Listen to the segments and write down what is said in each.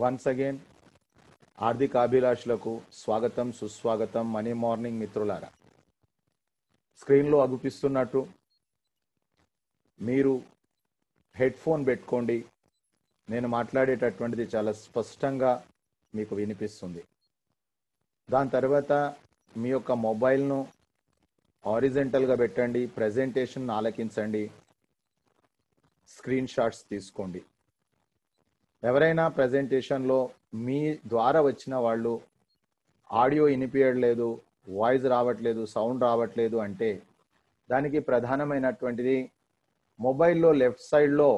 once again ఆర్థిక అభిలాషులకు స్వాగతం సుస్వాగతం మనీ మార్నింగ్ మిత్రులారా స్క్రీన్లో అగుపిస్తున్నట్టు మీరు హెడ్ ఫోన్ పెట్టుకోండి నేను మాట్లాడేటటువంటిది చాలా స్పష్టంగా మీకు వినిపిస్తుంది దాని తర్వాత మీ యొక్క మొబైల్ను ఆరిజెంటల్గా పెట్టండి ప్రజెంటేషన్ ఆలకించండి స్క్రీన్ షాట్స్ తీసుకోండి ఎవరైనా ప్రజెంటేషన్లో మీ ద్వారా వచ్చిన వాళ్ళు ఆడియో వినిపించట్లేదు వాయిస్ రావట్లేదు సౌండ్ రావట్లేదు అంటే దానికి ప్రధానమైనటువంటిది మొబైల్లో లెఫ్ట్ సైడ్లో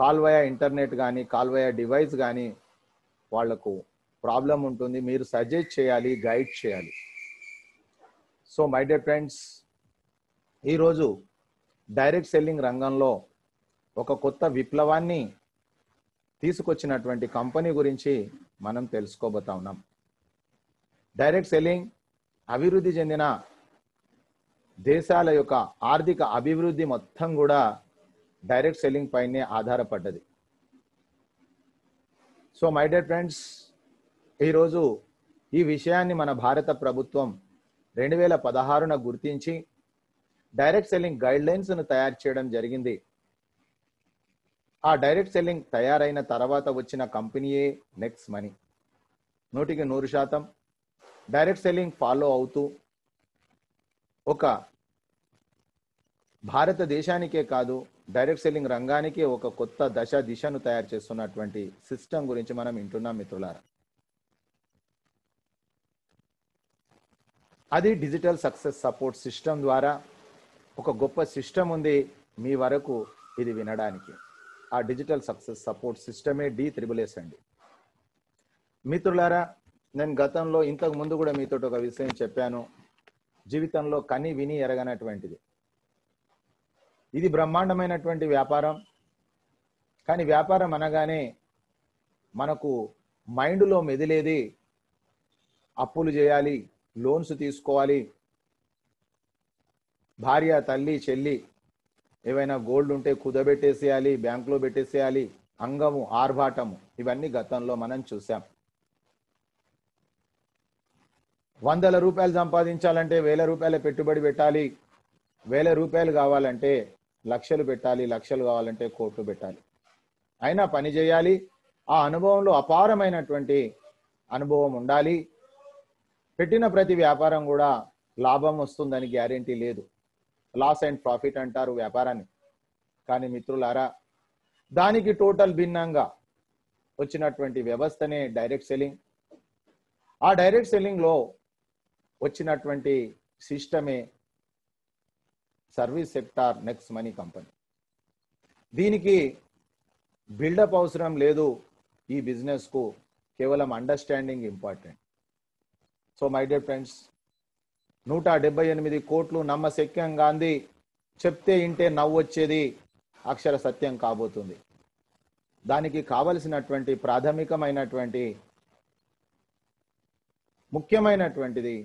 కాల్వయ ఇంటర్నెట్ కానీ కాల్వయ డివైస్ కానీ వాళ్లకు ప్రాబ్లం ఉంటుంది మీరు సజెస్ట్ చేయాలి గైడ్ చేయాలి సో మై డే ఫ్రెండ్స్ ఈరోజు డైరెక్ట్ సెల్లింగ్ రంగంలో ఒక కొత్త విప్లవాన్ని తీసుకొచ్చినటువంటి కంపెనీ గురించి మనం తెలుసుకోబోతా ఉన్నాం డైరెక్ట్ సెల్లింగ్ అభివృద్ధి చెందిన దేశాల యొక్క ఆర్థిక అభివృద్ధి మొత్తం కూడా డైరెక్ట్ సెల్లింగ్ పైనే ఆధారపడ్డది సో మై డియర్ ఫ్రెండ్స్ ఈరోజు ఈ విషయాన్ని మన భారత ప్రభుత్వం రెండు వేల పదహారున గుర్తించి డైరెక్ట్ సెల్లింగ్ గైడ్ లైన్స్ను తయారు చేయడం జరిగింది ఆ డైరెక్ట్ సెల్లింగ్ తయారైన తర్వాత వచ్చిన కంపెనీయే నెక్స్ట్ మనీ నూటికి నూరు శాతం డైరెక్ట్ సెల్లింగ్ ఫాలో అవుతూ ఒక భారతదేశానికే కాదు డైరెక్ట్ సెల్లింగ్ రంగానికి ఒక కొత్త దశ దిశను తయారు చేస్తున్నటువంటి సిస్టమ్ గురించి మనం వింటున్నాం మిత్రులారా అది డిజిటల్ సక్సెస్ సపోర్ట్ సిస్టమ్ ద్వారా ఒక గొప్ప సిస్టమ్ ఉంది మీ వరకు ఇది వినడానికి ఆ డిజిటల్ సక్సెస్ సపోర్ట్ సిస్టమే డి త్రిబులేస్ అండి మిత్రులారా నేను గతంలో ఇంతకు ముందు కూడా మీతో ఒక విషయం చెప్పాను జీవితంలో కని విని ఎరగనటువంటిది ఇది బ్రహ్మాండమైనటువంటి వ్యాపారం కానీ వ్యాపారం అనగానే మనకు మైండ్లో మెదిలేది అప్పులు చేయాలి లోన్స్ తీసుకోవాలి భార్య తల్లి చెల్లి ఏవైనా గోల్డ్ ఉంటే కుదబెట్టేసేయాలి బ్యాంకులో పెట్టేసేయాలి అంగము ఆర్భాటము ఇవన్నీ గతంలో మనం చూసాం వందల రూపాయలు సంపాదించాలంటే వేల రూపాయల పెట్టుబడి పెట్టాలి వేల రూపాయలు కావాలంటే లక్షలు పెట్టాలి లక్షలు కావాలంటే కోట్లు పెట్టాలి అయినా పని చేయాలి ఆ అనుభవంలో అపారమైనటువంటి అనుభవం ఉండాలి పెట్టిన ప్రతి వ్యాపారం కూడా లాభం వస్తుందని గ్యారెంటీ లేదు లాస్ అండ్ ప్రాఫిట్ అంటారు వ్యాపారాన్ని కానీ మిత్రులారా దానికి టోటల్ భిన్నంగా వచ్చినటువంటి వ్యవస్థనే డైరెక్ట్ సెల్లింగ్ ఆ డైరెక్ట్ సెల్లింగ్లో వచ్చినటువంటి సిస్టమే service sector Next Money company దీనికి బిల్డప్ అవసరం లేదు ఈ బిజినెస్కు కేవలం understanding important so my dear friends నూట డెబ్బై ఎనిమిది కోట్లు నమ్మశక్యం గాంధీ చెప్తే ఇంటే నవ్వొచ్చేది అక్షర సత్యం కాబోతుంది దానికి కావలసినటువంటి ప్రాథమికమైనటువంటి ముఖ్యమైనటువంటిది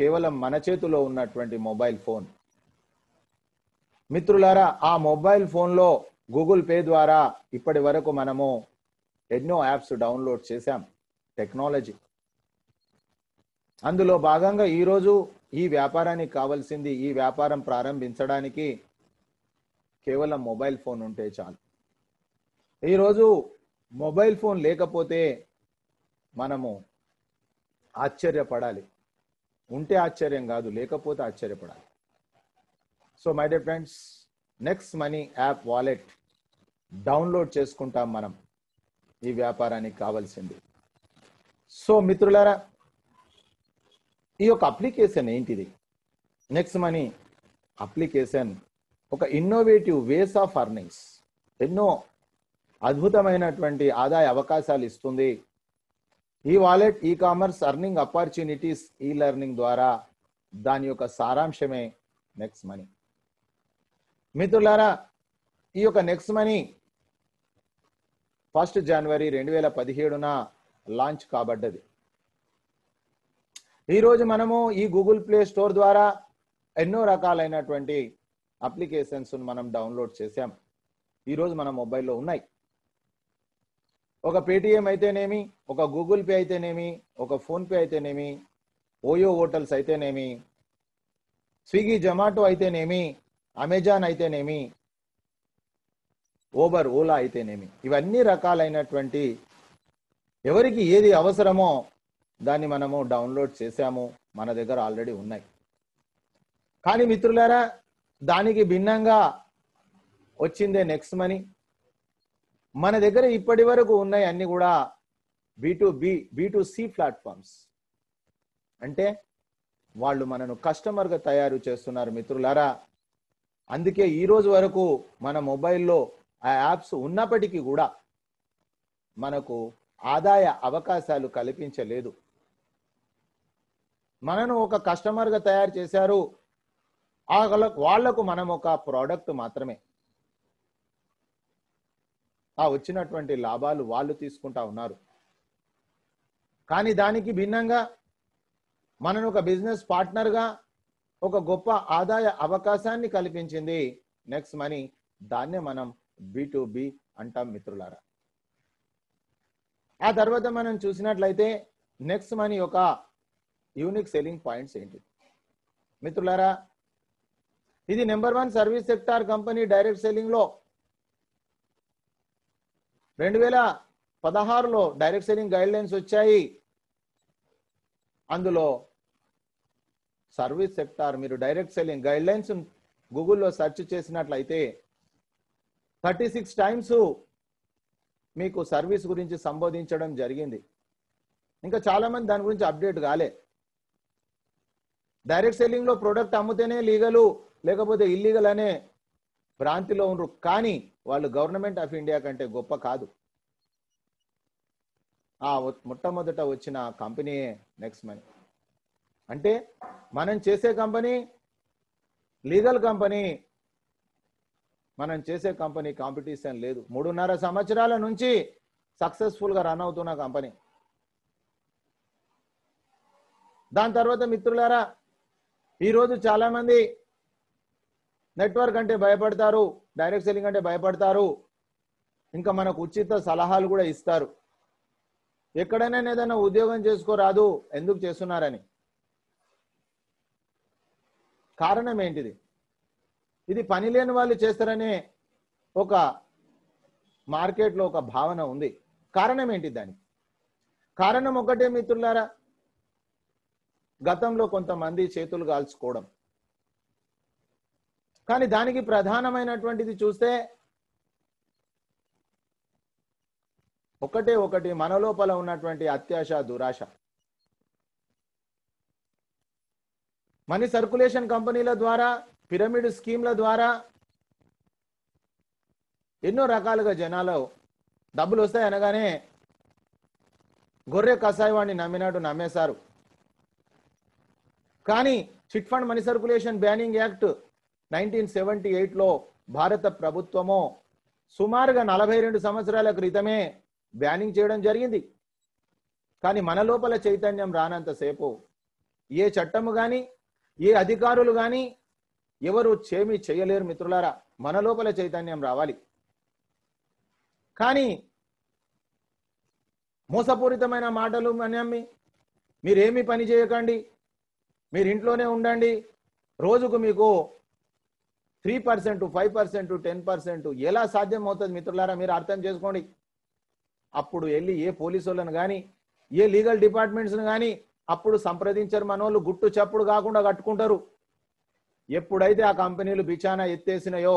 కేవలం మన చేతిలో ఉన్నటువంటి మొబైల్ ఫోన్ మిత్రులారా ఆ మొబైల్ ఫోన్లో గూగుల్ పే ద్వారా ఇప్పటి వరకు మనము ఎన్నో యాప్స్ డౌన్లోడ్ చేశాం టెక్నాలజీ అందులో భాగంగా ఈరోజు ఈ వ్యాపారానికి కావాల్సింది ఈ వ్యాపారం ప్రారంభించడానికి కేవలం మొబైల్ ఫోన్ ఉంటే చాలు ఈరోజు మొబైల్ ఫోన్ లేకపోతే మనము ఆశ్చర్యపడాలి ఉంటే ఆశ్చర్యం కాదు లేకపోతే ఆశ్చర్యపడాలి so my dear friends Next Money app wallet download చేసుకుంటాం మనం ఈ వ్యాపారానికి కావాల్సింది సో మిత్రులారా ఈ యొక్క అప్లికేషన్ ఏంటిది నెక్స్ట్ మనీ అప్లికేషన్ ఒక ఇన్నోవేటివ్ వేస్ ఆఫ్ అర్నింగ్స్ ఎన్నో అద్భుతమైనటువంటి ఆదాయ అవకాశాలు ఇస్తుంది e wallet e commerce earning opportunities e learning ద్వారా దాని యొక్క సారాంశమే నెక్స్ట్ మనీ మిత్రులారా ఈ యొక్క నెక్స్ట్ మనీ ఫస్ట్ జనవరి రెండు వేల పదిహేడున లాంచ్ కాబడ్డది ఈరోజు మనము ఈ గూగుల్ ప్లే స్టోర్ ద్వారా ఎన్నో రకాలైనటువంటి అప్లికేషన్స్ మనం డౌన్లోడ్ చేసాం ఈరోజు మన మొబైల్లో ఉన్నాయి ఒక పేటిఎం అయితేనేమి ఒక గూగుల్ పే అయితేనేమి ఒక ఫోన్పే అయితేనేమి ఓయో హోటల్స్ అయితేనేమి స్విగ్గీ జొమాటో అయితేనేమి అమెజాన్ అయితేనేమి ఓబర్ ఓలా అయితేనేమి ఇవన్నీ రకాలైనటువంటి ఎవరికి ఏది అవసరమో దాన్ని మనము డౌన్లోడ్ చేసాము మన దగ్గర ఆల్రెడీ ఉన్నాయి కానీ మిత్రులారా దానికి భిన్నంగా వచ్చిందే నెక్స్ట్ మనీ మన దగ్గర ఇప్పటి వరకు ఉన్నాయి అన్ని కూడా B to B B to C platforms అంటే వాళ్ళు మనను కస్టమర్గా తయారు చేస్తున్నారు మిత్రులారా అందుకే ఈ రోజు వరకు మన మొబైల్లో ఆ యాప్స్ ఉన్నప్పటికీ కూడా మనకు ఆదాయ అవకాశాలు కల్పించలేదు మనను ఒక కస్టమర్గా తయారు చేశారు వాళ్లకు మనం ఒక ప్రోడక్ట్ మాత్రమే ఆ వచ్చినటువంటి లాభాలు వాళ్ళు తీసుకుంటా ఉన్నారు కానీ దానికి భిన్నంగా మనను ఒక బిజినెస్ పార్ట్నర్గా ఒక గొప్ప ఆదాయ అవకాశాన్ని కల్పించింది నెక్స్ట్ మనీ దాన్నే మనం బి టు బి అంటాం మిత్రులారా ఆ తర్వాత మనం చూసినట్లయితే నెక్స్ట్ మనీ ఒక యూనిక్ సెల్లింగ్ పాయింట్స్ ఏంటి మిత్రులారా ఇది number one service sector company direct సెల్లింగ్లో రెండు వేల పదహారులో డైరెక్ట్ సెల్లింగ్ గైడ్ లైన్స్ వచ్చాయి అందులో సర్వీస్ సెక్టార్ మీరు డైరెక్ట్ సెల్లింగ్ గైడ్ లైన్స్ గూగుల్లో సెర్చ్ చేసినట్లయితే థర్టీ సిక్స్ టైమ్స్ మీకు సర్వీస్ గురించి సంబోధించడం జరిగింది ఇంకా చాలామంది దాని గురించి అప్డేట్ కాలే డైరెక్ట్ సెల్లింగ్ లో ప్రోడక్ట్ అమ్ముతేనే లీగలు లేకపోతే ఇల్లీగల్ అనే భ్రాంతిలో ఉండరు కానీ వాళ్ళు గవర్నమెంట్ ఆఫ్ ఇండియా కంటే గొప్ప కాదు ఆ మొట్టమొదట వచ్చిన కంపెనీయే నెక్స్ట్ మనీ అంటే మనం చేసే కంపెనీ లీగల్ కంపెనీ మనం చేసే కంపెనీ కాంపిటీషన్ లేదు మూడున్నర సంవత్సరాల నుంచి సక్సెస్ఫుల్గా రన్ అవుతున్న కంపెనీ దాని తర్వాత మిత్రులారా ఈరోజు చాలామంది నెట్వర్క్ అంటే భయపడతారు డైరెక్ట్ సెల్లింగ్ అంటే భయపడతారు ఇంకా మనకు ఉచిత సలహాలు కూడా ఇస్తారు ఎక్కడైనా ఏదైనా ఉద్యోగం చేసుకోరాదు ఎందుకు చేస్తున్నారని కారణం ఏంటిది ఇది పని లేని వాళ్ళు చేస్తారనే ఒక మార్కెట్లో ఒక భావన ఉంది కారణం ఏంటి దానికి కారణం ఒకటే మిత్రులారా గతంలో కొంతమంది చేతులు కాల్చుకోవడం కానీ దానికి ప్రధానమైనటువంటిది చూస్తే ఒకటే ఒకటి మనలోపల ఉన్నటువంటి అత్యాశ దురాశ మనీ సర్కులేషన్ కంపెనీల ద్వారా పిరమిడ్ స్కీమ్ల ద్వారా ఎన్నో రకాలుగా జనాలు డబ్బులు వస్తాయి అనగానే గొర్రె కషాయవాణ్ణి నమ్మినట్టు నమ్మేశారు కానీ chit fund money circulation banning act nineteen seventy ఎయిట్లో భారత ప్రభుత్వము సుమారుగా నలభై రెండు సంవత్సరాల క్రితమే బ్యానింగ్ చేయడం జరిగింది కానీ మన లోపల చైతన్యం రానంతసేపు ఏ చట్టము కానీ ఏ అధికారులు కానీ ఎవరు చేమి చేయలేరు మిత్రులారా మన లోపల చైతన్యం రావాలి కానీ మోసపూరితమైన మాటలు మనమ్మి మీరేమీ పని చేయకండి మీరు ఇంట్లోనే ఉండండి రోజుకు మీకు three percent five percent ten percent ఎలా సాధ్యం అవుతుంది మిత్రులారా మీరు అర్థం చేసుకోండి అప్పుడు వెళ్ళి ఏ పోలీసు వాళ్ళని కానీ ఏ లీగల్ డిపార్ట్మెంట్స్ని కానీ అప్పుడు మన వాళ్ళు గుట్టు చప్పుడు కాకుండా కట్టుకుంటారు ఎప్పుడైతే ఆ కంపెనీలు బిచానా ఎత్తేసినాయో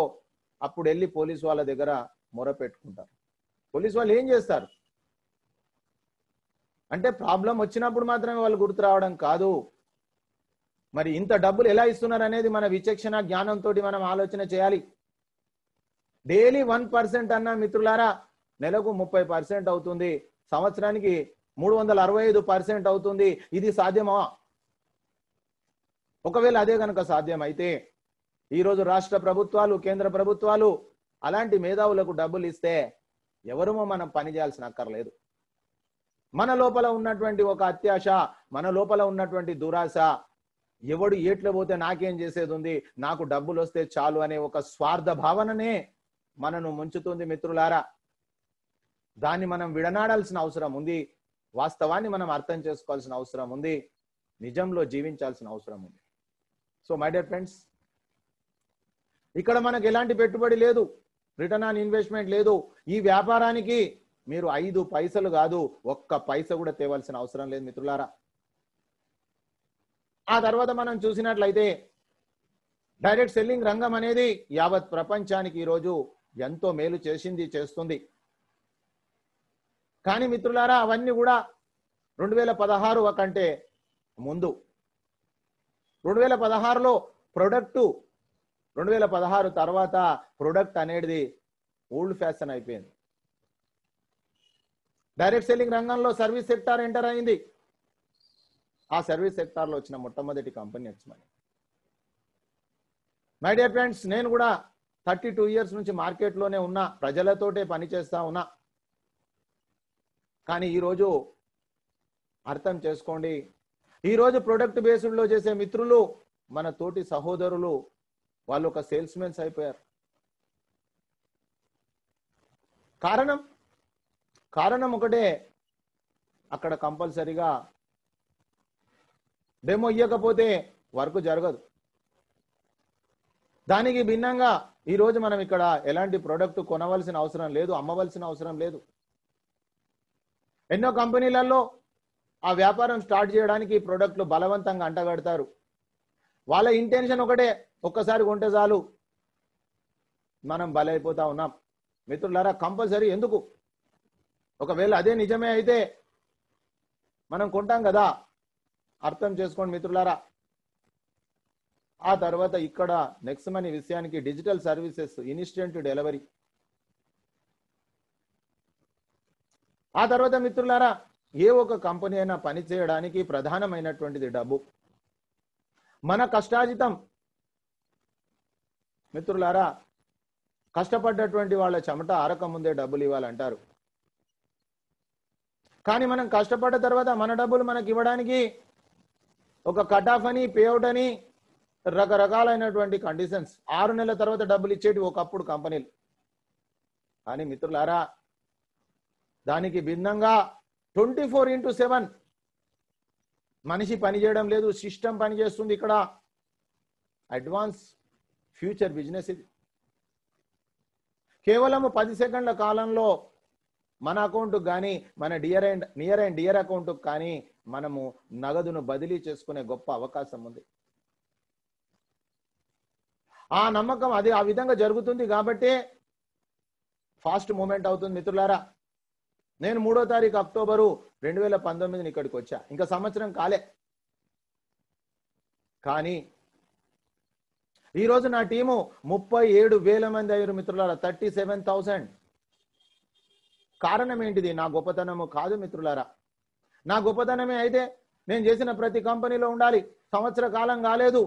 అప్పుడు వెళ్ళి పోలీసు వాళ్ళ దగ్గర మొర పెట్టుకుంటారు పోలీసు వాళ్ళు ఏం చేస్తారు అంటే ప్రాబ్లం వచ్చినప్పుడు మాత్రమే వాళ్ళు గుర్తు రావడం కాదు మరి ఇంత డబ్బులు ఎలా ఇస్తున్నారు అనేది మన విచక్షణ జ్ఞానంతో మనం ఆలోచన చేయాలి డైలీ వన్ పర్సెంట్ అన్న మిత్రులారా నెలకు ముప్పై పర్సెంట్ అవుతుంది సంవత్సరానికి మూడు వందల అరవై ఐదు పర్సెంట్ అవుతుంది ఇది సాధ్యమా ఒకవేళ అదే కనుక అయితే ఈరోజు రాష్ట్ర ప్రభుత్వాలు కేంద్ర ప్రభుత్వాలు అలాంటి మేధావులకు డబ్బులు ఇస్తే ఎవరమో మనం పని చేయాల్సిన అక్కర్లేదు మన లోపల ఉన్నటువంటి ఒక అత్యాశ మన లోపల ఉన్నటువంటి దురాశ ఎవడు ఏట్లో పోతే నాకేం చేసేది ఉంది నాకు డబ్బులు వస్తే చాలు అనే ఒక స్వార్థ భావననే మనను ముంచుతుంది మిత్రులారా దాన్ని మనం విడనాడాల్సిన అవసరం ఉంది వాస్తవాన్ని మనం అర్థం చేసుకోవాల్సిన అవసరం ఉంది నిజంలో జీవించాల్సిన అవసరం ఉంది సో మై డియర్ ఫ్రెండ్స్ ఇక్కడ మనకు ఎలాంటి పెట్టుబడి లేదు రిటర్న్ ఆన్ ఇన్వెస్ట్మెంట్ లేదు ఈ వ్యాపారానికి మీరు ఐదు పైసలు కాదు ఒక్క పైస కూడా తేవాల్సిన అవసరం లేదు మిత్రులారా ఆ తర్వాత మనం చూసినట్లయితే డైరెక్ట్ సెల్లింగ్ రంగం అనేది యావత్ ప్రపంచానికి ఈరోజు ఎంతో మేలు చేసింది చేస్తుంది కానీ మిత్రులారా అవన్నీ కూడా రెండు వేల పదహారు కంటే ముందు రెండు వేల పదహారులో ప్రొడక్ట్ రెండు వేల పదహారు తర్వాత ప్రొడక్ట్ అనేది ఓల్డ్ ఫ్యాషన్ అయిపోయింది డైరెక్ట్ సెల్లింగ్ రంగంలో సర్వీస్ సెక్టార్ ఎంటర్ అయింది ఆ సర్వీస్ సెక్టార్లో వచ్చిన మొట్టమొదటి కంపెనీ ఎక్స్మనీ మై డియర్ ఫ్రెండ్స్ నేను కూడా థర్టీ టూ ఇయర్స్ నుంచి మార్కెట్లోనే ఉన్నా ప్రజలతోటే పనిచేస్తా ఉన్నా కానీ ఈరోజు అర్థం చేసుకోండి ఈరోజు ప్రొడక్ట్ బేస్డ్లో చేసే మిత్రులు మన తోటి సహోదరులు వాళ్ళు ఒక సేల్స్మెన్స్ అయిపోయారు కారణం కారణం ఒకటే అక్కడ కంపల్సరిగా డెమో ఇవ్వకపోతే వర్క్ జరగదు దానికి భిన్నంగా ఈరోజు మనం ఇక్కడ ఎలాంటి ప్రోడక్ట్ కొనవలసిన అవసరం లేదు అమ్మవలసిన అవసరం లేదు ఎన్నో కంపెనీలలో ఆ వ్యాపారం స్టార్ట్ చేయడానికి ప్రోడక్ట్లు బలవంతంగా అంటగడతారు వాళ్ళ ఇంటెన్షన్ ఒకటే ఒక్కసారి కొంటే చాలు మనం బలైపోతా ఉన్నాం మిత్రులారా కంపల్సరీ ఎందుకు ఒకవేళ అదే నిజమే అయితే మనం కొంటాం కదా అర్థం చేసుకోండి మిత్రులారా ఆ తర్వాత ఇక్కడ నెక్స్ట్ మనీ విషయానికి డిజిటల్ సర్వీసెస్ ఇన్స్టెంట్ డెలివరీ ఆ తర్వాత మిత్రులారా ఏ ఒక కంపెనీ అయినా పనిచేయడానికి ప్రధానమైనటువంటిది డబ్బు మన కష్టాజితం మిత్రులారా కష్టపడ్డటువంటి వాళ్ళ చెమట ముందే డబ్బులు ఇవ్వాలంటారు కానీ మనం కష్టపడ్డ తర్వాత మన డబ్బులు మనకి ఇవ్వడానికి ఒక కట్ ఆఫ్ అని పేఅవుట్ అని రకరకాలైనటువంటి కండిషన్స్ ఆరు నెలల తర్వాత డబ్బులు ఇచ్చేటి ఒకప్పుడు కంపెనీలు కానీ మిత్రులారా దానికి భిన్నంగా ట్వంటీ ఫోర్ ఇంటూ సెవెన్ మనిషి పనిచేయడం లేదు సిస్టమ్ పనిచేస్తుంది ఇక్కడ అడ్వాన్స్ ఫ్యూచర్ బిజినెస్ ఇది కేవలం పది సెకండ్ల కాలంలో మన అకౌంట్ కానీ మన dear and near and dear account కానీ మనము నగదును బదిలీ చేసుకునే గొప్ప అవకాశం ఉంది ఆ నమ్మకం అది ఆ విధంగా జరుగుతుంది కాబట్టి ఫాస్ట్ మూమెంట్ అవుతుంది మిత్రులారా నేను మూడో తారీఖు అక్టోబరు రెండు వేల పంతొమ్మిదిని ఇక్కడికి వచ్చా ఇంకా సంవత్సరం కాలే కానీ ఈరోజు నా టీము ముప్పై ఏడు వేల మంది అయ్యారు మిత్రులారా థర్టీ సెవెన్ థౌసండ్ కారణం ఏంటిది నా గొప్పతనము కాదు మిత్రులారా నా గొప్పతనమే అయితే నేను చేసిన ప్రతి కంపెనీలో ఉండాలి సంవత్సర కాలం కాలేదు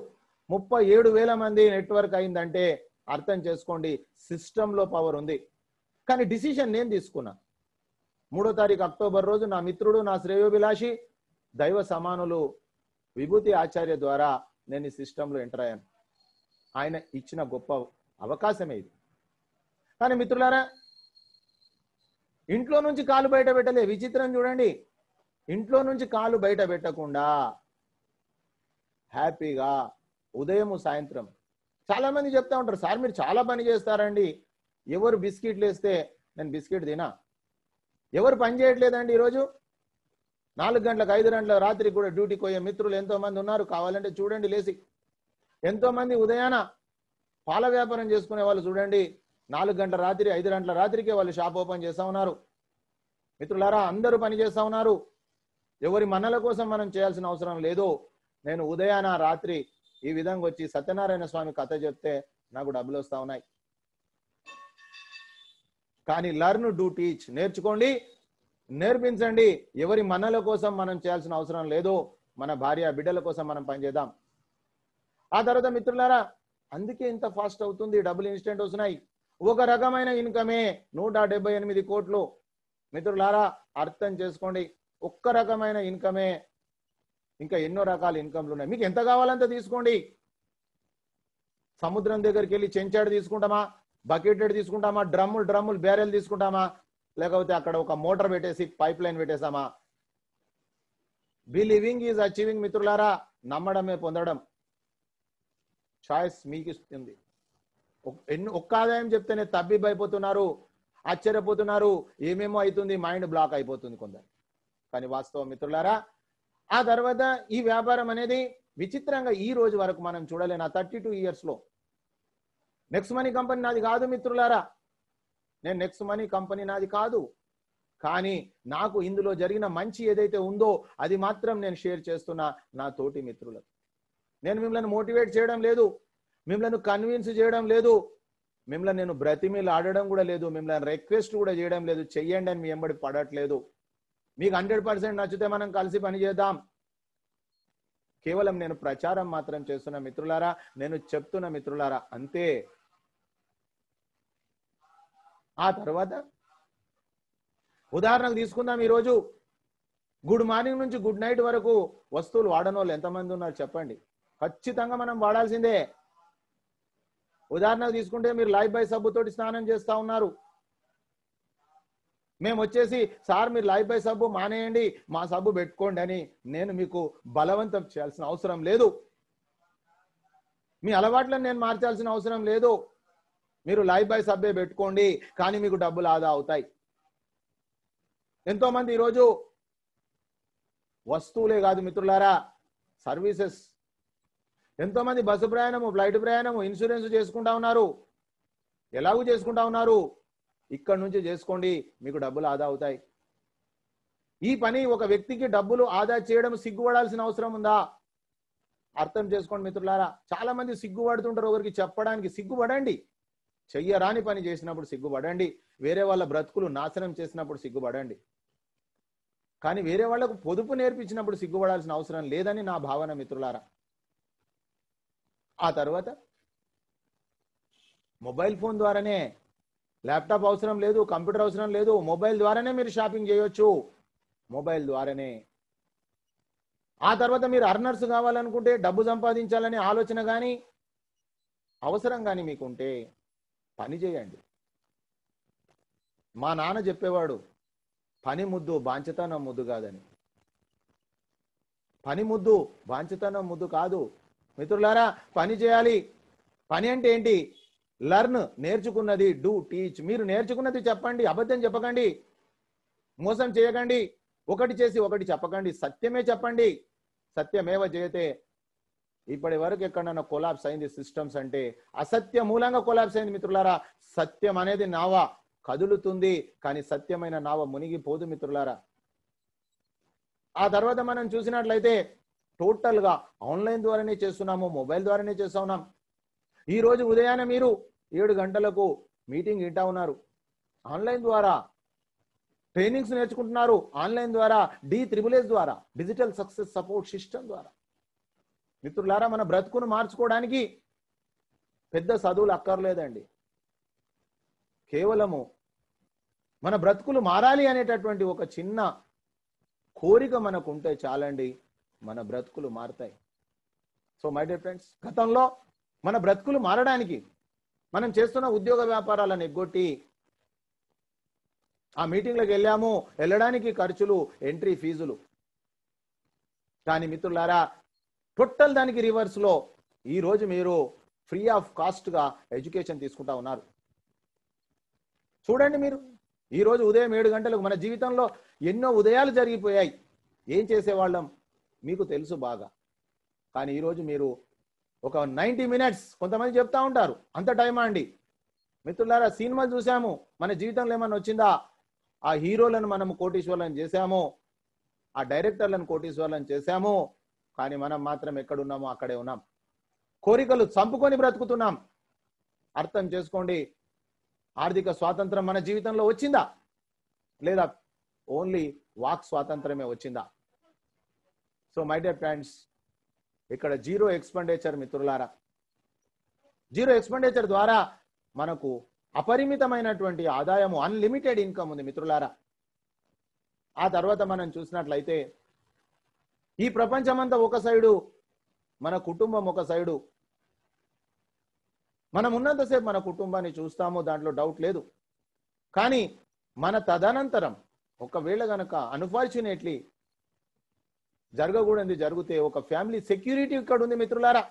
ముప్పై ఏడు వేల మంది నెట్వర్క్ అయిందంటే అర్థం చేసుకోండి సిస్టంలో పవర్ ఉంది కానీ డిసిషన్ నేను తీసుకున్నా మూడో తారీఖు అక్టోబర్ రోజు నా మిత్రుడు నా శ్రేయోభిలాషి దైవ సమానులు విభూతి ఆచార్య ద్వారా నేను ఈ సిస్టంలో ఎంటర్ అయ్యాను ఆయన ఇచ్చిన గొప్ప అవకాశమే ఇది కానీ మిత్రులారా ఇంట్లో నుంచి కాలు బయట పెట్టలే విచిత్రం చూడండి ఇంట్లో నుంచి కాలు బయట పెట్టకుండా హ్యాపీగా ఉదయము సాయంత్రం చాలా మంది చెప్తా ఉంటారు సార్ మీరు చాలా పని చేస్తారండి ఎవరు బిస్కెట్లు వేస్తే నేను బిస్కెట్ తినా ఎవరు పని చేయట్లేదండి ఈరోజు నాలుగు గంటలకు ఐదు గంటల రాత్రి కూడా డ్యూటీకి పోయే మిత్రులు ఎంతో మంది ఉన్నారు కావాలంటే చూడండి లేసి ఎంతో మంది ఉదయాన పాల వ్యాపారం చేసుకునే వాళ్ళు చూడండి నాలుగు గంటల రాత్రి ఐదు గంటల రాత్రికే వాళ్ళు షాప్ ఓపెన్ చేస్తూ ఉన్నారు మిత్రులారా అందరూ పని ఉన్నారు ఎవరి మనల కోసం మనం చేయాల్సిన అవసరం లేదు నేను ఉదయాన రాత్రి ఈ విధంగా వచ్చి సత్యనారాయణ స్వామి కథ చెప్తే నాకు డబ్బులు వస్తూ ఉన్నాయి కానీ లర్న్ డూ టీచ్ నేర్చుకోండి నేర్పించండి ఎవరి మనల కోసం మనం చేయాల్సిన అవసరం లేదు మన భార్య బిడ్డల కోసం మనం పనిచేద్దాం ఆ తర్వాత మిత్రులారా అందుకే ఇంత ఫాస్ట్ అవుతుంది డబ్బులు ఇన్స్టెంట్ వస్తున్నాయి ఒక రకమైన ఇన్కమే నూట డెబ్బై ఎనిమిది కోట్లు మిత్రులారా అర్థం చేసుకోండి ఒక్క రకమైన ఇన్కమే ఇంకా ఎన్నో రకాల ఇన్కమ్లు ఉన్నాయి మీకు ఎంత కావాలంత తీసుకోండి సముద్రం దగ్గరికి వెళ్ళి చెంచాడు తీసుకుంటామా బకెట్ తీసుకుంటామా డ్రమ్ములు డ్రమ్ములు బ్యారెల్ తీసుకుంటామా లేకపోతే అక్కడ ఒక మోటార్ పెట్టేసి పైప్ లైన్ పెట్టేసామా బిలీవింగ్ ఈజ్ అచీవింగ్ మిత్రులారా నమ్మడమే పొందడం చాయిస్ మీకు ఇస్తుంది ఎన్ని ఒక్క ఆదాయం చెప్తేనే తబ్బిబ్ అయిపోతున్నారు ఆశ్చర్యపోతున్నారు ఏమేమో అవుతుంది మైండ్ బ్లాక్ అయిపోతుంది కొందరు కానీ వాస్తవం మిత్రులారా ఆ తర్వాత ఈ వ్యాపారం అనేది విచిత్రంగా ఈ రోజు వరకు మనం చూడలేను ఆ థర్టీ టూ ఇయర్స్లో నెక్స్ట్ మనీ కంపెనీ నాది కాదు మిత్రులారా నేను నెక్స్ట్ మనీ కంపెనీ నాది కాదు కానీ నాకు ఇందులో జరిగిన మంచి ఏదైతే ఉందో అది మాత్రం నేను షేర్ చేస్తున్నా నా తోటి మిత్రులకు నేను మిమ్మల్ని మోటివేట్ చేయడం లేదు మిమ్మల్ని కన్విన్స్ చేయడం లేదు మిమ్మల్ని నేను బ్రతిమీలు ఆడడం కూడా లేదు మిమ్మల్ని రిక్వెస్ట్ కూడా చేయడం లేదు చెయ్యండి అని మీ ఎంబడి పడట్లేదు మీకు హండ్రెడ్ పర్సెంట్ నచ్చితే మనం కలిసి పని చేద్దాం కేవలం నేను ప్రచారం మాత్రం చేస్తున్న మిత్రులారా నేను చెప్తున్న మిత్రులారా అంతే ఆ తర్వాత ఉదాహరణకు తీసుకుందాం ఈరోజు గుడ్ మార్నింగ్ నుంచి గుడ్ నైట్ వరకు వస్తువులు వాడని వాళ్ళు ఎంతమంది ఉన్నారు చెప్పండి ఖచ్చితంగా మనం వాడాల్సిందే ఉదాహరణకు తీసుకుంటే మీరు లైఫ్ బై సబ్బు తోటి స్నానం చేస్తా ఉన్నారు మేము వచ్చేసి సార్ మీరు లైఫ్ బై సబ్బు మానేయండి మా సబ్బు పెట్టుకోండి అని నేను మీకు బలవంతం చేయాల్సిన అవసరం లేదు మీ అలవాట్లను నేను మార్చాల్సిన అవసరం లేదు మీరు లైఫ్ బై సబ్బే పెట్టుకోండి కానీ మీకు డబ్బులు ఆదా అవుతాయి ఎంతో మంది ఈరోజు వస్తువులే కాదు మిత్రులారా సర్వీసెస్ ఎంతోమంది బస్సు ప్రయాణము ఫ్లైట్ ప్రయాణము ఇన్సూరెన్స్ చేసుకుంటా ఉన్నారు ఎలాగూ చేసుకుంటా ఉన్నారు ఇక్కడ నుంచి చేసుకోండి మీకు డబ్బులు ఆదా అవుతాయి ఈ పని ఒక వ్యక్తికి డబ్బులు ఆదా చేయడం సిగ్గుపడాల్సిన అవసరం ఉందా అర్థం చేసుకోండి మిత్రులారా చాలా మంది సిగ్గుపడుతుంటారు ఒకరికి చెప్పడానికి సిగ్గుపడండి చెయ్యరాని పని చేసినప్పుడు సిగ్గుపడండి వేరే వాళ్ళ బ్రతుకులు నాశనం చేసినప్పుడు సిగ్గుపడండి కానీ వేరే వాళ్లకు పొదుపు నేర్పించినప్పుడు సిగ్గుపడాల్సిన అవసరం లేదని నా భావన మిత్రులారా ఆ తర్వాత మొబైల్ ఫోన్ ద్వారానే ల్యాప్టాప్ అవసరం లేదు కంప్యూటర్ అవసరం లేదు మొబైల్ ద్వారానే మీరు షాపింగ్ చేయొచ్చు మొబైల్ ద్వారానే ఆ తర్వాత మీరు అర్నర్స్ కావాలనుకుంటే డబ్బు సంపాదించాలనే ఆలోచన కానీ అవసరం కానీ మీకుంటే పని చేయండి మా నాన్న చెప్పేవాడు పని ముద్దు బాంచతనం ముద్దు కాదని పని ముద్దు బాంచతనం ముద్దు కాదు మిత్రులారా పని చేయాలి పని అంటే ఏంటి లర్న్ నేర్చుకున్నది డూ టీచ్ మీరు నేర్చుకున్నది చెప్పండి అబద్ధం చెప్పకండి మోసం చేయకండి ఒకటి చేసి ఒకటి చెప్పకండి సత్యమే చెప్పండి సత్యమేవ జయతే ఇప్పటి వరకు ఎక్కడన్నా కొలాబ్స్ అయింది సిస్టమ్స్ అంటే అసత్య మూలంగా కొలాబ్స్ అయింది మిత్రులారా సత్యం అనేది నావ కదులుతుంది కానీ సత్యమైన నావ మునిగిపోదు మిత్రులారా ఆ తర్వాత మనం చూసినట్లయితే టోటల్గా ఆన్లైన్ ద్వారానే చేస్తున్నాము మొబైల్ ద్వారానే చేస్తా ఉన్నాం ఈరోజు ఉదయాన్నే మీరు ఏడు గంటలకు మీటింగ్ ఇంటా ఉన్నారు ఆన్లైన్ ద్వారా ట్రైనింగ్స్ నేర్చుకుంటున్నారు ఆన్లైన్ ద్వారా డి త్రిబులేజ్ ద్వారా డిజిటల్ సక్సెస్ సపోర్ట్ సిస్టమ్ ద్వారా మిత్రులారా మన బ్రతుకును మార్చుకోవడానికి పెద్ద చదువులు అక్కర్లేదండి కేవలము మన బ్రతుకులు మారాలి అనేటటువంటి ఒక చిన్న కోరిక మనకు ఉంటే చాలండి మన బ్రతుకులు మారుతాయి సో మై డియర్ ఫ్రెండ్స్ గతంలో మన బ్రతుకులు మారడానికి మనం చేస్తున్న ఉద్యోగ వ్యాపారాలను ఎగ్గొట్టి ఆ మీటింగ్లకు వెళ్ళాము వెళ్ళడానికి ఖర్చులు ఎంట్రీ ఫీజులు కానీ మిత్రులారా టోటల్ దానికి రివర్స్లో ఈరోజు మీరు ఫ్రీ ఆఫ్ కాస్ట్గా ఎడ్యుకేషన్ తీసుకుంటా ఉన్నారు చూడండి మీరు ఈరోజు ఉదయం ఏడు గంటలకు మన జీవితంలో ఎన్నో ఉదయాలు జరిగిపోయాయి ఏం చేసేవాళ్ళం మీకు తెలుసు బాగా కానీ ఈరోజు మీరు ఒక నైంటీ మినిట్స్ కొంతమంది చెప్తా ఉంటారు అంత టైం అండి మిత్రులారా సినిమా చూసాము మన జీవితంలో ఏమైనా వచ్చిందా ఆ హీరోలను మనం కోటీశ్వర్లను చేశాము ఆ డైరెక్టర్లను కోటీశ్వర్లను చేశాము కానీ మనం మాత్రం ఎక్కడున్నామో అక్కడే ఉన్నాం కోరికలు చంపుకొని బ్రతుకుతున్నాం అర్థం చేసుకోండి ఆర్థిక స్వాతంత్రం మన జీవితంలో వచ్చిందా లేదా ఓన్లీ వాక్ స్వాతంత్రమే వచ్చిందా సో మై డియర్ ఫ్రెండ్స్ ఇక్కడ జీరో ఎక్స్పెండిచర్ మిత్రులారా జీరో ఎక్స్పెండిచర్ ద్వారా మనకు అపరిమితమైనటువంటి ఆదాయము అన్లిమిటెడ్ ఇన్కమ్ ఉంది మిత్రులారా ఆ తర్వాత మనం చూసినట్లయితే ఈ ప్రపంచమంతా ఒక సైడు మన కుటుంబం ఒక సైడు మనం ఉన్నంతసేపు మన కుటుంబాన్ని చూస్తాము దాంట్లో డౌట్ లేదు కానీ మన తదనంతరం ఒకవేళ గనక అన్ఫార్చునేట్లీ జరగకూడదు జరిగితే ఒక ఫ్యామిలీ సెక్యూరిటీ ఇక్కడ ఉంది మిత్రులారా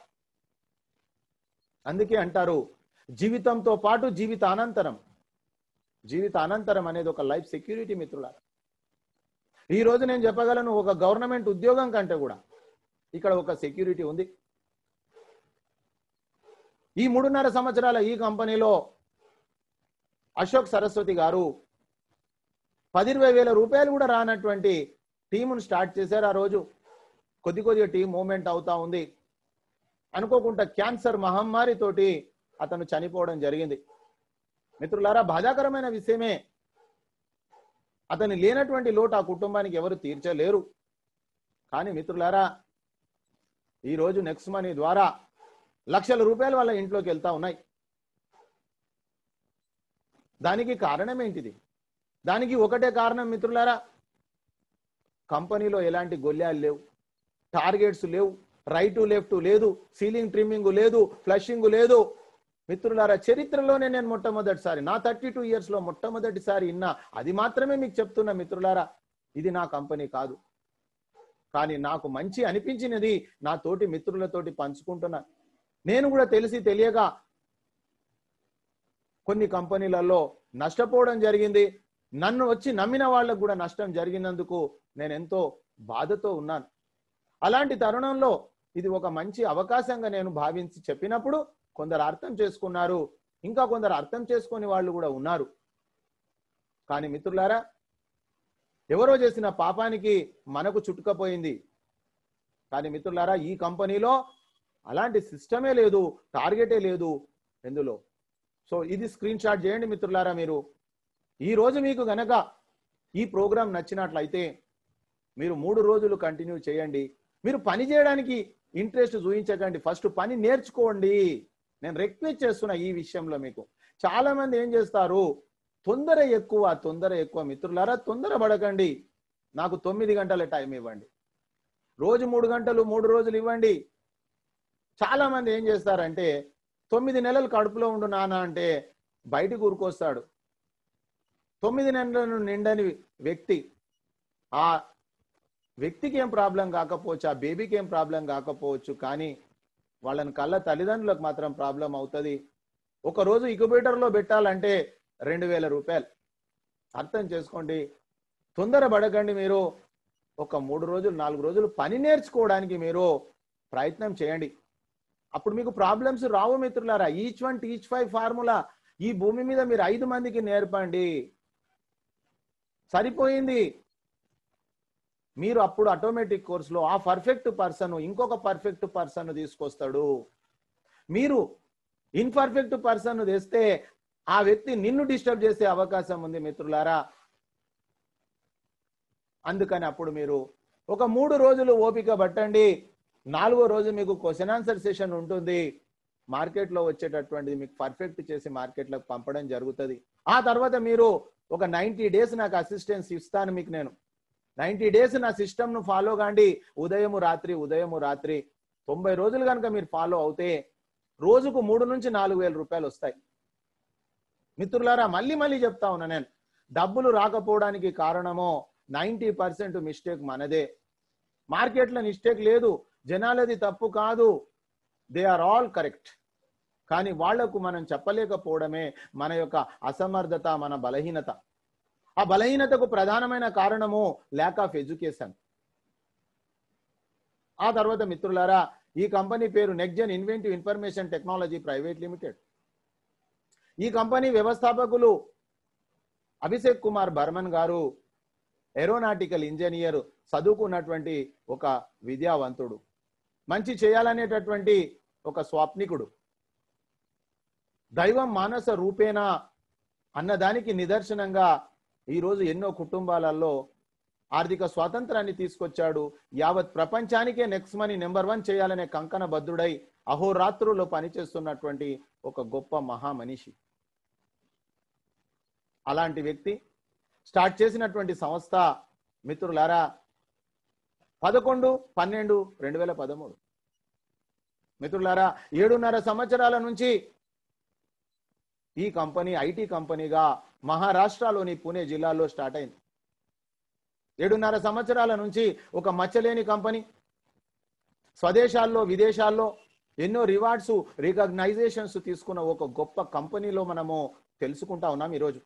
అందుకే అంటారు జీవితంతో పాటు జీవిత అనంతరం జీవిత అనంతరం అనేది ఒక లైఫ్ సెక్యూరిటీ మిత్రులారా ఈ రోజు నేను చెప్పగలను ఒక గవర్నమెంట్ ఉద్యోగం కంటే కూడా ఇక్కడ ఒక సెక్యూరిటీ ఉంది ఈ మూడున్నర సంవత్సరాల ఈ కంపెనీలో అశోక్ సరస్వతి గారు పదిరవై వేల రూపాయలు కూడా రానటువంటి టీమును స్టార్ట్ చేశారు ఆ రోజు కొద్ది కొద్దిగా టీం మూమెంట్ అవుతా ఉంది అనుకోకుండా క్యాన్సర్ మహమ్మారితోటి అతను చనిపోవడం జరిగింది మిత్రులారా బాధాకరమైన విషయమే అతని లేనటువంటి లోటు ఆ కుటుంబానికి ఎవరు తీర్చలేరు కానీ మిత్రులారా ఈరోజు నెక్స్ట్ మనీ ద్వారా లక్షల రూపాయలు వాళ్ళ ఇంట్లోకి వెళ్తా ఉన్నాయి దానికి కారణం ఏంటిది దానికి ఒకటే కారణం మిత్రులారా కంపెనీలో ఎలాంటి గొల్లాలు లేవు టార్గెట్స్ లేవు రైట్ లెఫ్ట్ లేదు సీలింగ్ ట్రిమ్మింగ్ లేదు ఫ్లషింగ్ లేదు మిత్రులారా చరిత్రలోనే నేను మొట్టమొదటిసారి నా థర్టీ టూ ఇయర్స్లో మొట్టమొదటిసారి ఇన్నా అది మాత్రమే మీకు చెప్తున్నా మిత్రులారా ఇది నా కంపెనీ కాదు కానీ నాకు మంచి అనిపించినది నా తోటి మిత్రులతోటి పంచుకుంటున్నా నేను కూడా తెలిసి తెలియక కొన్ని కంపెనీలలో నష్టపోవడం జరిగింది నన్ను వచ్చి నమ్మిన వాళ్ళకు కూడా నష్టం జరిగినందుకు నేను ఎంతో బాధతో ఉన్నాను అలాంటి తరుణంలో ఇది ఒక మంచి అవకాశంగా నేను భావించి చెప్పినప్పుడు కొందరు అర్థం చేసుకున్నారు ఇంకా కొందరు అర్థం చేసుకుని వాళ్ళు కూడా ఉన్నారు కానీ మిత్రులారా ఎవరో చేసిన పాపానికి మనకు చుట్టుకపోయింది కానీ మిత్రులారా ఈ కంపెనీలో అలాంటి సిస్టమే లేదు టార్గెటే లేదు ఎందులో సో ఇది స్క్రీన్ షాట్ చేయండి మిత్రులారా మీరు ఈరోజు మీకు గనక ఈ ప్రోగ్రాం నచ్చినట్లయితే మీరు మూడు రోజులు కంటిన్యూ చేయండి మీరు పని చేయడానికి ఇంట్రెస్ట్ చూపించకండి ఫస్ట్ పని నేర్చుకోండి నేను రిక్వెస్ట్ చేస్తున్నా ఈ విషయంలో మీకు చాలా మంది ఏం చేస్తారు తొందర ఎక్కువ తొందర ఎక్కువ మిత్రులారా తొందర పడకండి నాకు తొమ్మిది గంటల టైం ఇవ్వండి రోజు మూడు గంటలు మూడు రోజులు ఇవ్వండి చాలా మంది ఏం చేస్తారంటే తొమ్మిది నెలలు కడుపులో ఉండు నాన్న అంటే బయటకు ఊరుకొస్తాడు తొమ్మిది నెలలను నిండని వ్యక్తి ఆ వ్యక్తికి ఏం ప్రాబ్లం కాకపోవచ్చు ఆ బేబీకి ఏం ప్రాబ్లం కాకపోవచ్చు కానీ వాళ్ళని కళ్ళ తల్లిదండ్రులకు మాత్రం ప్రాబ్లం అవుతుంది ఒకరోజు ఇక్యుబేటర్లో పెట్టాలంటే రెండు వేల రూపాయలు అర్థం చేసుకోండి తొందర పడకండి మీరు ఒక మూడు రోజులు నాలుగు రోజులు పని నేర్చుకోవడానికి మీరు ప్రయత్నం చేయండి అప్పుడు మీకు ప్రాబ్లమ్స్ రావు మిత్రులారా each one teach five formula ఈ భూమి మీద మీరు ఐదు మందికి నేర్పండి సరిపోయింది మీరు అప్పుడు ఆటోమేటిక్ కోర్సులో ఆ పర్ఫెక్ట్ పర్సన్ ఇంకొక పర్ఫెక్ట్ పర్సన్ తీసుకొస్తాడు మీరు ఇన్పర్ఫెక్ట్ పర్సన్ తెస్తే ఆ వ్యక్తి నిన్ను డిస్టర్బ్ చేసే అవకాశం ఉంది మిత్రులారా అందుకని అప్పుడు మీరు ఒక మూడు రోజులు ఓపిక పట్టండి నాలుగో రోజు మీకు క్వశ్చన్ ఆన్సర్ సెషన్ ఉంటుంది మార్కెట్లో వచ్చేటటువంటిది మీకు పర్ఫెక్ట్ చేసి మార్కెట్లోకి పంపడం జరుగుతుంది ఆ తర్వాత మీరు ఒక నైంటీ డేస్ నాకు అసిస్టెన్స్ ఇస్తాను మీకు నేను నైంటీ డేస్ నా ను ఫాలో కాండి ఉదయము రాత్రి ఉదయము రాత్రి తొంభై రోజులు కనుక మీరు ఫాలో అవుతే రోజుకు మూడు నుంచి నాలుగు వేల రూపాయలు వస్తాయి మిత్రులారా మళ్ళీ మళ్ళీ చెప్తా ఉన్నా నేను డబ్బులు రాకపోవడానికి కారణమో నైంటీ పర్సెంట్ మిస్టేక్ మనదే మార్కెట్లో మిస్టేక్ లేదు జనాలది తప్పు కాదు దే ఆర్ ఆల్ కరెక్ట్ కానీ వాళ్లకు మనం చెప్పలేకపోవడమే మన యొక్క అసమర్థత మన బలహీనత ఆ బలహీనతకు ప్రధానమైన కారణము ల్యాక్ ఆఫ్ ఎడ్యుకేషన్ ఆ తర్వాత మిత్రులారా ఈ కంపెనీ పేరు Nexgen inventive information technology private limited ఈ కంపెనీ వ్యవస్థాపకులు అభిషేక్ కుమార్ బర్మన్ గారు ఏరోనాటికల్ ఇంజనీర్ చదువుకున్నటువంటి ఒక విద్యావంతుడు మంచి చేయాలనేటటువంటి ఒక స్వాప్నికుడు దైవం మానస రూపేణ అన్నదానికి నిదర్శనంగా ఈరోజు ఎన్నో కుటుంబాలలో ఆర్థిక స్వాతంత్రాన్ని తీసుకొచ్చాడు యావత్ ప్రపంచానికే నెక్స్ట్ మనీ నెంబర్ వన్ చేయాలనే కంకణ భద్రుడై అహోరాత్రులు పనిచేస్తున్నటువంటి ఒక గొప్ప మహామనిషి అలాంటి వ్యక్తి స్టార్ట్ చేసినటువంటి సంస్థ మిత్రులారా పదకొండు పన్నెండు రెండు వేల పదమూడు మిత్రులారా ఏడున్నర సంవత్సరాల నుంచి ఈ కంపెనీ ఐటీ కంపెనీగా మహారాష్ట్రలోని పూణే జిల్లాలో స్టార్ట్ అయింది ఏడున్నర సంవత్సరాల నుంచి ఒక మచ్చలేని కంపెనీ స్వదేశాల్లో విదేశాల్లో ఎన్నో రివార్డ్స్ రికగ్నైజేషన్స్ తీసుకున్న ఒక గొప్ప కంపెనీలో మనము తెలుసుకుంటా ఉన్నాం ఈరోజు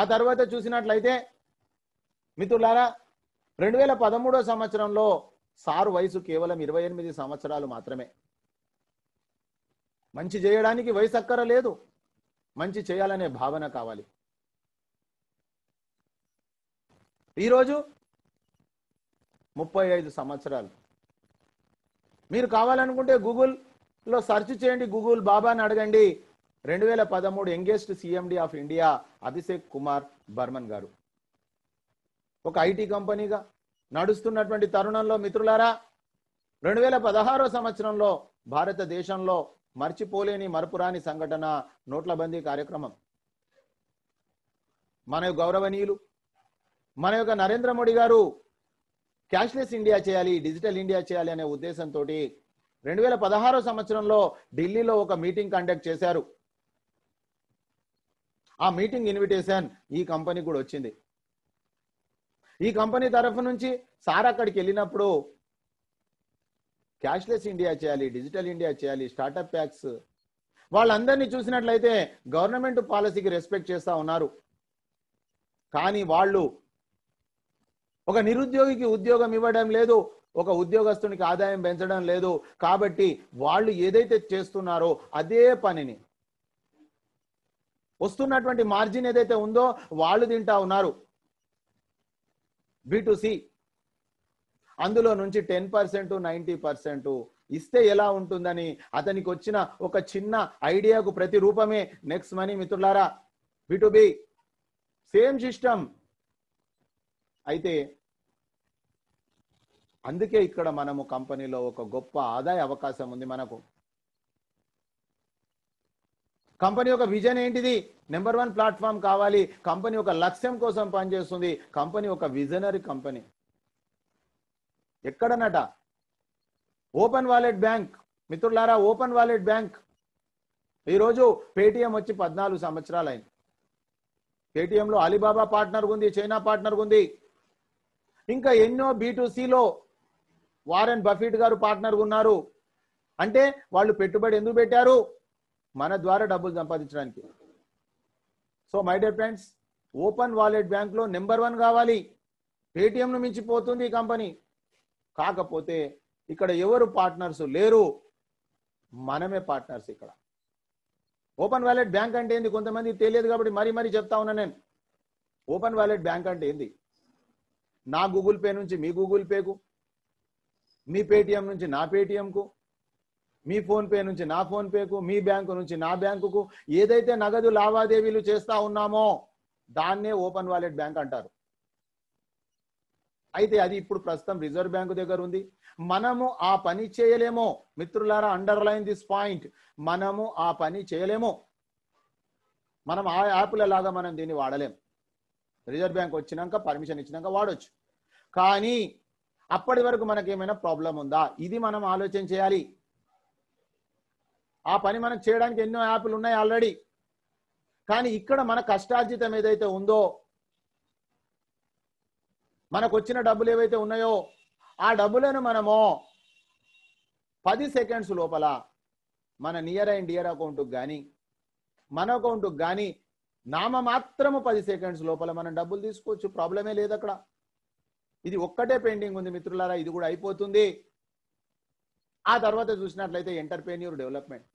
ఆ తర్వాత చూసినట్లయితే మిత్రులారా రెండు వేల పదమూడో సంవత్సరంలో సార్ వయసు కేవలం ఇరవై ఎనిమిది సంవత్సరాలు మాత్రమే మంచి చేయడానికి వయసు అక్కర లేదు మంచి చేయాలనే భావన కావాలి ఈరోజు ముప్పై ఐదు సంవత్సరాలు మీరు కావాలనుకుంటే గూగుల్లో సెర్చ్ చేయండి గూగుల్ బాబాని అడగండి రెండు వేల పదమూడు ఎంగేస్ట్ CMD of India Abhishek Kumar Burman గారు ఒక ఐటీ కంపెనీగా నడుస్తున్నటువంటి తరుణంలో మిత్రులారా రెండు వేల పదహారో సంవత్సరంలో భారతదేశంలో మర్చిపోలేని మరపురాని సంఘటన నోట్ల బందీ కార్యక్రమం మన గౌరవనీయులు మన యొక్క నరేంద్ర మోడీ గారు క్యాష్లెస్ ఇండియా చేయాలి డిజిటల్ ఇండియా చేయాలి అనే ఉద్దేశంతో రెండు వేల పదహారో సంవత్సరంలో ఢిల్లీలో ఒక మీటింగ్ కండక్ట్ చేశారు ఆ మీటింగ్ ఇన్విటేషన్ ఈ కంపెనీ కూడా వచ్చింది ఈ కంపెనీ తరఫు నుంచి సార్ అక్కడికి వెళ్ళినప్పుడు క్యాష్లెస్ ఇండియా చేయాలి డిజిటల్ ఇండియా చేయాలి స్టార్టప్ ప్యాక్స్ వాళ్ళందరినీ చూసినట్లయితే గవర్నమెంట్ పాలసీకి రెస్పెక్ట్ చేస్తూ ఉన్నారు కానీ వాళ్ళు ఒక నిరుద్యోగికి ఉద్యోగం ఇవ్వడం లేదు ఒక ఉద్యోగస్తునికి ఆదాయం పెంచడం లేదు కాబట్టి వాళ్ళు ఏదైతే చేస్తున్నారో అదే పనిని వస్తున్నటువంటి మార్జిన్ ఏదైతే ఉందో వాళ్ళు తింటా ఉన్నారు సి అందులో నుంచి టెన్ పర్సెంట్ నైంటీ పర్సెంట్ ఇస్తే ఎలా ఉంటుందని అతనికి వచ్చిన ఒక చిన్న ఐడియాకు ప్రతి రూపమే నెక్స్ట్ మనీ మిత్రులారా బి సేమ్ సిస్టమ్ అయితే అందుకే ఇక్కడ మనము కంపెనీలో ఒక గొప్ప ఆదాయ అవకాశం ఉంది మనకు కంపెనీ యొక్క విజన్ ఏంటిది నెంబర్ వన్ ప్లాట్ఫామ్ కావాలి కంపెనీ ఒక లక్ష్యం కోసం పనిచేస్తుంది కంపెనీ ఒక విజనరీ కంపెనీ ఎక్కడనట ఓపెన్ వాలెట్ బ్యాంక్ మిత్రులారా ఓపెన్ వాలెట్ బ్యాంక్ ఈరోజు పేటిఎం వచ్చి పద్నాలుగు సంవత్సరాలు అయింది పేటిఎంలో అలీబాబా పార్ట్నర్ ఉంది చైనా పార్ట్నర్ ఉంది ఇంకా ఎన్నో బీటూసీలో వారెన్ బఫీట్ గారు పార్ట్నర్ ఉన్నారు అంటే వాళ్ళు పెట్టుబడి ఎందుకు పెట్టారు మన ద్వారా డబ్బులు సంపాదించడానికి so my dear friends open wallet బ్యాంక్లో నెంబర్ వన్ కావాలి పేటిఎంను మించిపోతుంది ఈ కంపెనీ కాకపోతే ఇక్కడ ఎవరు పార్ట్నర్స్ లేరు మనమే పార్ట్నర్స్ ఇక్కడ ఓపెన్ వ్యాలెట్ బ్యాంక్ అంటే ఏంది కొంతమంది తెలియదు కాబట్టి మరీ మరీ చెప్తా ఉన్నా నేను ఓపెన్ వ్యాలెట్ బ్యాంక్ అంటే ఏంది నా గూగుల్ పే నుంచి మీ గూగుల్ పేకు మీ పేటిఎం నుంచి నా పేటిఎంకు మీ ఫోన్పే నుంచి నా ఫోన్పేకు మీ బ్యాంకు నుంచి నా బ్యాంకుకు ఏదైతే నగదు లావాదేవీలు చేస్తా ఉన్నామో దాన్నే ఓపెన్ వాలెట్ బ్యాంక్ అంటారు అయితే అది ఇప్పుడు ప్రస్తుతం రిజర్వ్ బ్యాంకు దగ్గర ఉంది మనము ఆ పని చేయలేమో మిత్రులారా అండర్లైన్ దిస్ పాయింట్ మనము ఆ పని చేయలేమో మనం ఆ యాప్ల లాగా మనం దీన్ని వాడలేం రిజర్వ్ బ్యాంక్ వచ్చినాక పర్మిషన్ ఇచ్చినాక వాడచ్చు కానీ అప్పటి వరకు మనకేమైనా ప్రాబ్లం ఉందా ఇది మనం ఆలోచన చేయాలి ఆ పని మనం చేయడానికి ఎన్నో యాప్లు ఉన్నాయి ఆల్రెడీ కానీ ఇక్కడ మన కష్టార్జితం ఏదైతే ఉందో మనకు వచ్చిన డబ్బులు ఏవైతే ఉన్నాయో ఆ డబ్బులను మనము పది సెకండ్స్ లోపల మన నియర్ అండ్ డియర్ అకౌంట్కి కానీ మన అకౌంట్కి కానీ నామ మాత్రము పది సెకండ్స్ లోపల మనం డబ్బులు తీసుకోవచ్చు ప్రాబ్లమే లేదు అక్కడ ఇది ఒక్కటే పెండింగ్ ఉంది మిత్రులారా ఇది కూడా అయిపోతుంది ఆ తర్వాత చూసినట్లయితే ఎంటర్ప్రెన్యూర్ డెవలప్మెంట్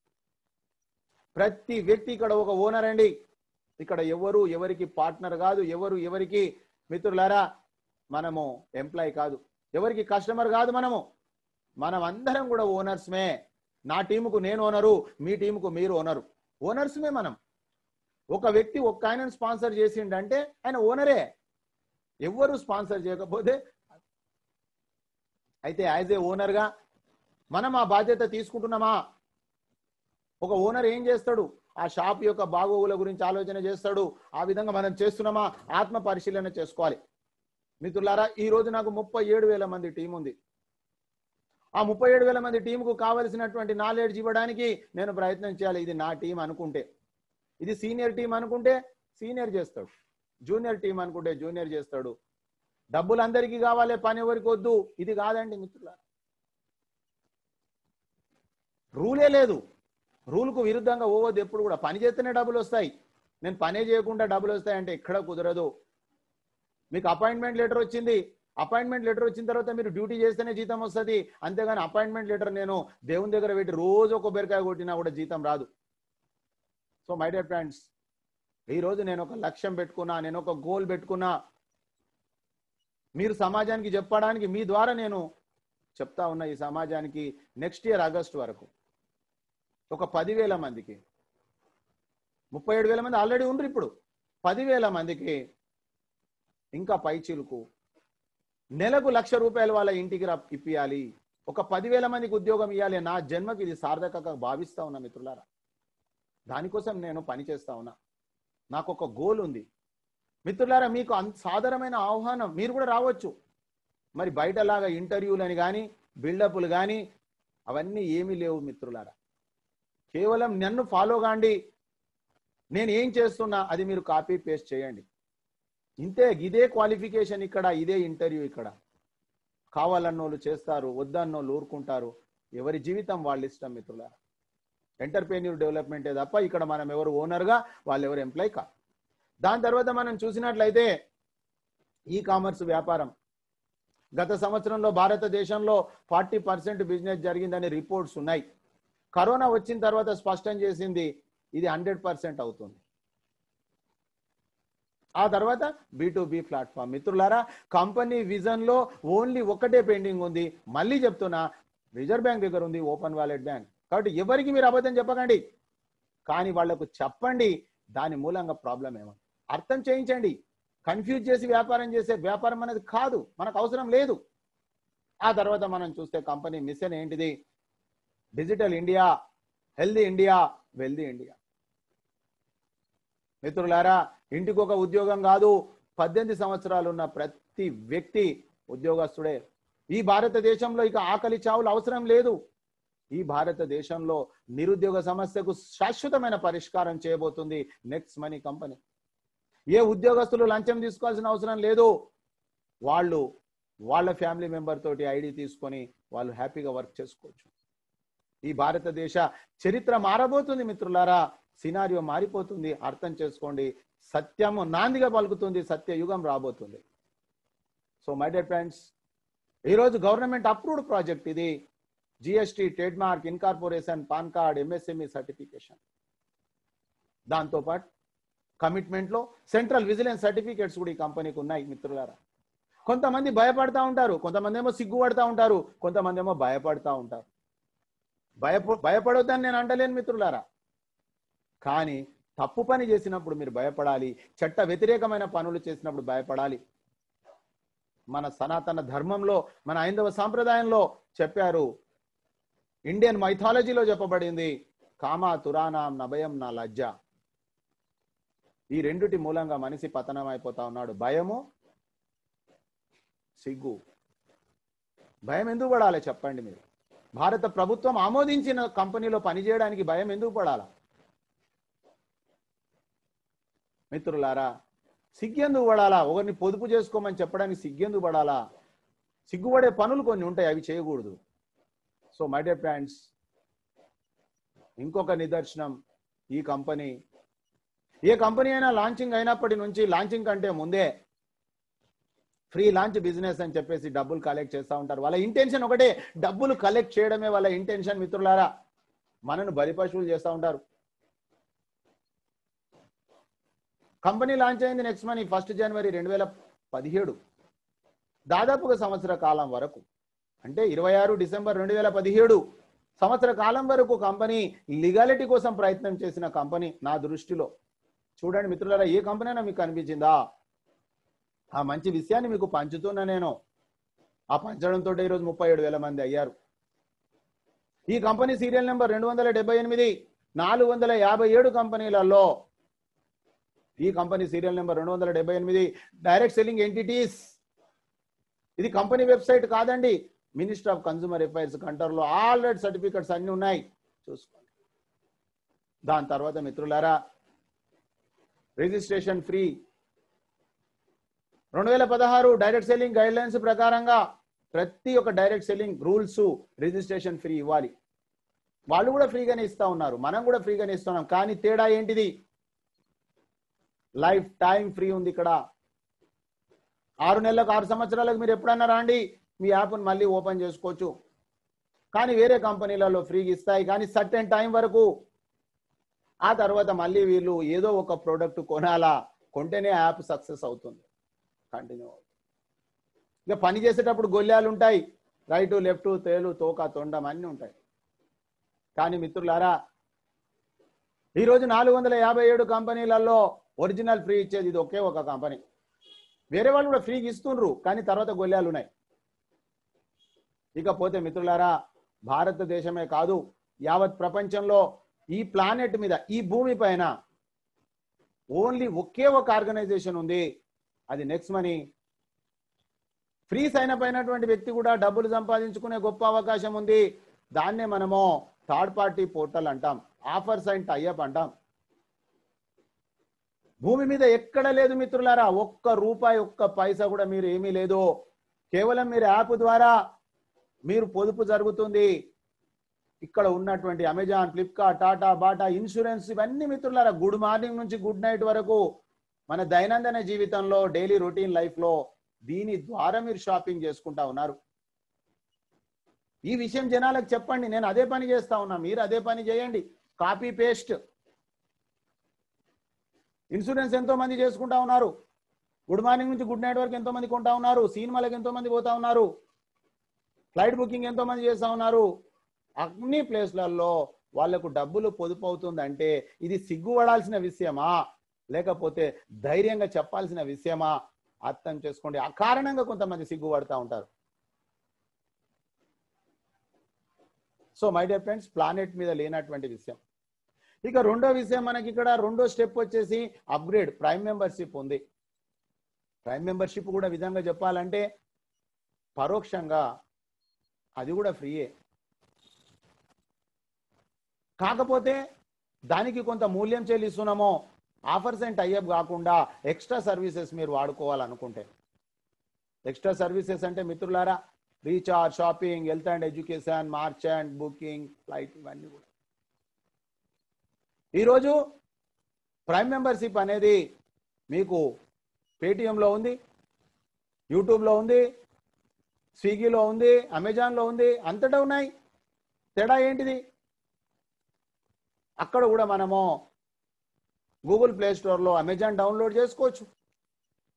ప్రతి వ్యక్తి ఇక్కడ ఒక ఓనర్ అండి ఇక్కడ ఎవరు ఎవరికి పార్ట్నర్ కాదు ఎవరు ఎవరికి మిత్రులారా మనము ఎంప్లాయ్ కాదు ఎవరికి కస్టమర్ కాదు మనము మనం అందరం కూడా ఓనర్స్మే నా టీముకు నేను ఓనరు మీ టీముకు మీరు ఓనరు ఓనర్స్మే మనం ఒక వ్యక్తి ఒక్క ఆయనను స్పాన్సర్ చేసిండంటే ఆయన ఓనరే ఎవ్వరు స్పాన్సర్ చేయకపోతే అయితే యాజ్ ఏ ఓనర్గా మనం ఆ బాధ్యత తీసుకుంటున్నామా ఒక ఓనర్ ఏం చేస్తాడు ఆ షాప్ యొక్క బాగోగుల గురించి ఆలోచన చేస్తాడు ఆ విధంగా మనం చేస్తున్నామా ఆత్మ పరిశీలన చేసుకోవాలి మిత్రులారా ఈ రోజు నాకు ముప్పై ఏడు వేల మంది టీం ఉంది ఆ ముప్పై ఏడు వేల మంది టీంకు కావలసినటువంటి నాలెడ్జ్ ఇవ్వడానికి నేను ప్రయత్నం చేయాలి ఇది నా టీం అనుకుంటే ఇది సీనియర్ టీం అనుకుంటే సీనియర్ చేస్తాడు జూనియర్ టీం అనుకుంటే జూనియర్ చేస్తాడు డబ్బులు అందరికీ కావాలి పని ఎవరికి వద్దు ఇది కాదండి మిత్రులారా రూలే లేదు రూల్కు విరుద్ధంగా ఓవద్దు ఎప్పుడు కూడా పని చేస్తేనే డబ్బులు వస్తాయి నేను పనే చేయకుండా డబ్బులు వస్తాయంటే ఎక్కడ కుదరదు మీకు అపాయింట్మెంట్ లెటర్ వచ్చింది అపాయింట్మెంట్ లెటర్ వచ్చిన తర్వాత మీరు డ్యూటీ చేస్తేనే జీతం వస్తుంది అంతేగాని అపాయింట్మెంట్ లెటర్ నేను దేవుని దగ్గర పెట్టి రోజు ఒక బెరకాయ కొట్టినా కూడా జీతం రాదు సో మై డియర్ ఫ్రెండ్స్ ఈరోజు నేను ఒక లక్ష్యం పెట్టుకున్నా నేను ఒక గోల్ పెట్టుకున్నా మీరు సమాజానికి చెప్పడానికి మీ ద్వారా నేను చెప్తా ఉన్నా ఈ సమాజానికి నెక్స్ట్ ఇయర్ ఆగస్ట్ వరకు ఒక పదివేల మందికి ముప్పై ఏడు వేల మంది ఆల్రెడీ ఉండరు ఇప్పుడు పదివేల మందికి ఇంకా పై చిలుకు నెలకు లక్ష రూపాయలు వాళ్ళ ఇంటికి ఇప్పియాలి ఒక పదివేల మందికి ఉద్యోగం ఇవ్వాలి నా జన్మకి ఇది సార్థకంగా భావిస్తా ఉన్నా మిత్రులారా దానికోసం నేను పనిచేస్తా ఉన్నా నాకు ఒక గోల్ ఉంది మిత్రులారా మీకు అంత సాధారణమైన ఆహ్వానం మీరు కూడా రావచ్చు మరి బయటలాగా ఇంటర్వ్యూలని కానీ బిల్డప్లు కానీ అవన్నీ ఏమీ లేవు మిత్రులారా కేవలం నన్ను ఫాలో కాండి నేను ఏం చేస్తున్నా అది మీరు కాపీ పేస్ట్ చేయండి ఇంతే ఇదే క్వాలిఫికేషన్ ఇక్కడ ఇదే ఇంటర్వ్యూ ఇక్కడ కావాలన్నోళ్ళు చేస్తారు వద్దన్నోళ్ళు ఊరుకుంటారు ఎవరి జీవితం వాళ్ళ ఇష్టం మిత్రుల ఎంటర్ప్రెన్యూర్ డెవలప్మెంటే తప్ప ఇక్కడ మనం ఎవరు ఓనర్గా వాళ్ళు ఎవరు ఎంప్లాయ్ కా దాని తర్వాత మనం చూసినట్లయితే ఈ కామర్స్ వ్యాపారం గత సంవత్సరంలో భారతదేశంలో ఫార్టీ పర్సెంట్ బిజినెస్ జరిగిందని రిపోర్ట్స్ ఉన్నాయి కరోనా వచ్చిన తర్వాత స్పష్టం చేసింది ఇది హండ్రెడ్ పర్సెంట్ అవుతుంది ఆ తర్వాత బీ ప్లాట్ఫామ్ మిత్రులారా కంపెనీ విజన్లో ఓన్లీ ఒక్కటే పెండింగ్ ఉంది మళ్ళీ చెప్తున్నా రిజర్వ్ బ్యాంక్ దగ్గర ఉంది ఓపెన్ వాలెట్ బ్యాంక్ కాబట్టి ఎవరికి మీరు అబద్ధం చెప్పకండి కానీ వాళ్లకు చెప్పండి దాని మూలంగా ప్రాబ్లం ఏమో అర్థం చేయించండి కన్ఫ్యూజ్ చేసి వ్యాపారం చేసే వ్యాపారం అనేది కాదు మనకు అవసరం లేదు ఆ తర్వాత మనం చూస్తే కంపెనీ మిషన్ ఏంటిది digital India healthy India wealthy India మిత్రులారా ఇంటికి ఒక ఉద్యోగం కాదు పద్దెనిమిది సంవత్సరాలు ఉన్న ప్రతి వ్యక్తి ఉద్యోగస్తుడే ఈ భారతదేశంలో ఇక ఆకలి చావులు అవసరం లేదు ఈ భారతదేశంలో నిరుద్యోగ సమస్యకు శాశ్వతమైన పరిష్కారం చేయబోతుంది నెక్స్ట్ మనీ కంపెనీ ఏ ఉద్యోగస్తులు లంచం తీసుకోవాల్సిన అవసరం లేదు వాళ్ళు వాళ్ళ ఫ్యామిలీ మెంబర్ తోటి ఐడి తీసుకొని వాళ్ళు హ్యాపీగా వర్క్ చేసుకోవచ్చు ఈ భారతదేశ చరిత్ర మారబోతుంది మిత్రులారా సినారియో మారిపోతుంది అర్థం చేసుకోండి సత్యము నాందిగా పలుకుతుంది సత్య యుగం రాబోతుంది సో మై డియర్ ఫ్రెండ్స్ ఈరోజు గవర్నమెంట్ అప్రూవ్డ్ ప్రాజెక్ట్ ఇది GST trade mark incorporation PAN card MSME certification దాంతోపాటు కమిట్మెంట్లో సెంట్రల్ విజిలెన్స్ సర్టిఫికేట్స్ కూడా ఈ కంపెనీకి ఉన్నాయి మిత్రులారా కొంతమంది భయపడతా ఉంటారు కొంతమంది ఏమో సిగ్గుపడతా ఉంటారు కొంతమంది ఏమో భయపడతా ఉంటారు భయప భయపడొద్దని నేను అంటలేను మిత్రులారా కానీ తప్పు పని చేసినప్పుడు మీరు భయపడాలి చట్ట వ్యతిరేకమైన పనులు చేసినప్పుడు భయపడాలి మన సనాతన ధర్మంలో మన హైందవ సాంప్రదాయంలో చెప్పారు ఇండియన్ మైథాలజీలో చెప్పబడింది కామా తురానాం నభయం నా లజ్జ ఈ రెండుటి మూలంగా మనిషి పతనం అయిపోతా ఉన్నాడు భయము సిగ్గు భయం ఎందుకు పడాలి చెప్పండి మీరు భారత ప్రభుత్వం ఆమోదించిన కంపెనీలో పనిచేయడానికి భయం ఎందుకు పడాలా మిత్రులారా సిగ్గెందుకు పడాలా ఒకరిని పొదుపు చేసుకోమని చెప్పడానికి సిగ్గెందుకు పడాలా సిగ్గుపడే పనులు కొన్ని ఉంటాయి అవి చేయకూడదు సో మై డియర్ ఫ్రెండ్స్ ఇంకొక నిదర్శనం ఈ కంపెనీ ఏ కంపెనీ అయినా లాంచింగ్ అయినప్పటి నుంచి లాంచింగ్ కంటే ముందే ఫ్రీ లాంచ్ బిజినెస్ అని చెప్పేసి డబ్బులు కలెక్ట్ చేస్తూ ఉంటారు వాళ్ళ ఇంటెన్షన్ ఒకటే డబ్బులు కలెక్ట్ చేయడమే వాళ్ళ ఇంటెన్షన్ మిత్రులారా మనను బలిపశువులు చేస్తూ ఉంటారు కంపెనీ లాంచ్ అయింది నెక్స్ట్ మనీ ఫస్ట్ జనవరి రెండు వేల పదిహేడు దాదాపుగా సంవత్సర కాలం వరకు అంటే ఇరవై ఆరు డిసెంబర్ రెండు వేల పదిహేడు సంవత్సర కాలం వరకు కంపెనీ లీగాలిటీ కోసం ప్రయత్నం చేసిన కంపెనీ నా దృష్టిలో చూడండి మిత్రులారా ఏ కంపెనీ అయినా మీకు కనిపించిందా ఆ మంచి విషయాన్ని మీకు పంచుతున్నా నేను ఆ పంచడంతో ఈరోజు ముప్పై ఏడు వేల మంది అయ్యారు ఈ కంపెనీ సీరియల్ నెంబర్ రెండు వందల డెబ్బై ఎనిమిది నాలుగు వందల యాభై ఏడు కంపెనీలలో ఈ కంపెనీ సీరియల్ నెంబర్ రెండు వందల డెబ్బై ఎనిమిది డైరెక్ట్ సెల్లింగ్ ఎంటిటీస్ ఇది కంపెనీ వెబ్సైట్ కాదండి మినిస్టర్ ఆఫ్ కన్సూమర్ అఫైర్స్ కంటర్లో ఆల్రెడీ సర్టిఫికెట్స్ అన్ని ఉన్నాయి చూసుకోండి దాని తర్వాత మిత్రులారా రిజిస్ట్రేషన్ ఫ్రీ రెండు వేల పదహారు డైరెక్ట్ సెల్లింగ్ గైడ్ లైన్స్ ప్రకారంగా ప్రతి ఒక్క direct selling rules registration free ఇవ్వాలి వాళ్ళు కూడా ఫ్రీగానే ఇస్తా ఉన్నారు మనం కూడా ఫ్రీగానే ఇస్తున్నాం కానీ తేడా ఏంటిది లైఫ్ టైం ఫ్రీ ఉంది ఇక్కడ ఆరు నెలలకు ఆరు సంవత్సరాలకు మీరు ఎప్పుడైనా రాండి మీ యాప్ను మళ్ళీ ఓపెన్ చేసుకోవచ్చు కానీ వేరే కంపెనీలలో ఫ్రీగా ఇస్తాయి కానీ సర్టెన్ టైం వరకు ఆ తర్వాత మళ్ళీ వీళ్ళు ఏదో ఒక ప్రోడక్ట్ కొనాలా కొంటేనే యాప్ సక్సెస్ అవుతుంది కంటిన్యూ అవుతుంది ఇక పని చేసేటప్పుడు గొల్లాలు ఉంటాయి రైటు లెఫ్ట్ తేలు తోక తొండం అన్నీ ఉంటాయి కానీ మిత్రులారా ఈరోజు నాలుగు వందల యాభై ఏడు కంపెనీలలో ఒరిజినల్ ఫ్రీ ఇచ్చేది ఇది ఒకే ఒక కంపెనీ వేరే వాళ్ళు కూడా ఫ్రీకి ఇస్తుండ్రు కానీ తర్వాత గొల్లాలు ఉన్నాయి ఇకపోతే మిత్రులారా భారతదేశమే కాదు యావత్ ప్రపంచంలో ఈ ప్లానెట్ మీద ఈ భూమి పైన ఓన్లీ ఒకే ఒక ఆర్గనైజేషన్ ఉంది అది నెక్స్ట్ మనీ ఫ్రీ సైన్ అయినటువంటి వ్యక్తి కూడా డబ్బులు సంపాదించుకునే గొప్ప అవకాశం ఉంది దాన్నే మనము థర్డ్ పార్టీ పోర్టల్ అంటాం ఆఫర్స్ అండ్ టైఅప్ అంటాం భూమి మీద ఎక్కడ లేదు మిత్రులారా ఒక్క రూపాయి ఒక్క పైసా కూడా మీరు ఏమీ లేదు కేవలం మీరు యాప్ ద్వారా మీరు పొదుపు జరుగుతుంది ఇక్కడ ఉన్నటువంటి Amazon Flipkart Tata Bata insurance ఇవన్నీ మిత్రులారా గుడ్ మార్నింగ్ నుంచి గుడ్ నైట్ వరకు మన దైనందిన జీవితంలో డైలీ రొటీన్ లైఫ్లో దీని ద్వారా మీరు షాపింగ్ చేసుకుంటా ఉన్నారు ఈ విషయం జనాలకు చెప్పండి నేను అదే పని చేస్తా ఉన్నా మీరు అదే పని చేయండి కాపీ పేస్ట్ ఇన్సూరెన్స్ ఎంతో మంది చేసుకుంటా ఉన్నారు గుడ్ మార్నింగ్ నుంచి గుడ్ నైట్ వరకు ఎంతో మంది కొంటా ఉన్నారు సినిమాలకు ఎంతో మంది పోతా ఉన్నారు ఫ్లైట్ బుకింగ్ ఎంతో మంది చేస్తా ఉన్నారు అన్ని ప్లేస్లలో వాళ్లకు డబ్బులు పొదుపు అవుతుందంటే ఇది సిగ్గుపడాల్సిన విషయమా లేకపోతే ధైర్యంగా చెప్పాల్సిన విషయమా అర్థం చేసుకోండి కారణంగా కొంతమంది సిగ్గుపడతా ఉంటారు so my dear friends planet మీద లేనటువంటి విషయం ఇక రెండో విషయం మనకి ఇక్కడ రెండో స్టెప్ వచ్చేసి అప్గ్రేడ్ ప్రైమ్ మెంబర్షిప్ ఉంది ప్రైమ్ మెంబర్షిప్ కూడా విధంగా చెప్పాలంటే పరోక్షంగా అది కూడా ఫ్రీయే కాకపోతే దానికి కొంత మూల్యం చెల్లిస్తున్నామో ఆఫర్స్ అండ్ టైఅప్ కాకుండా ఎక్స్ట్రా సర్వీసెస్ మీరు వాడుకోవాలనుకుంటే ఎక్స్ట్రా సర్వీసెస్ అంటే మిత్రులారా recharge shopping health and education march and booking flight ఇవన్నీ కూడా ఈరోజు ప్రైమ్ మెంబర్షిప్ అనేది మీకు పేటిఎంలో ఉంది యూట్యూబ్లో ఉంది స్విగ్గీలో ఉంది అమెజాన్లో ఉంది అంతటా ఉన్నాయి తేడా ఏంటిది అక్కడ కూడా మనము గూగుల్ ప్లే స్టోర్లో అమెజాన్ డౌన్లోడ్ చేసుకోవచ్చు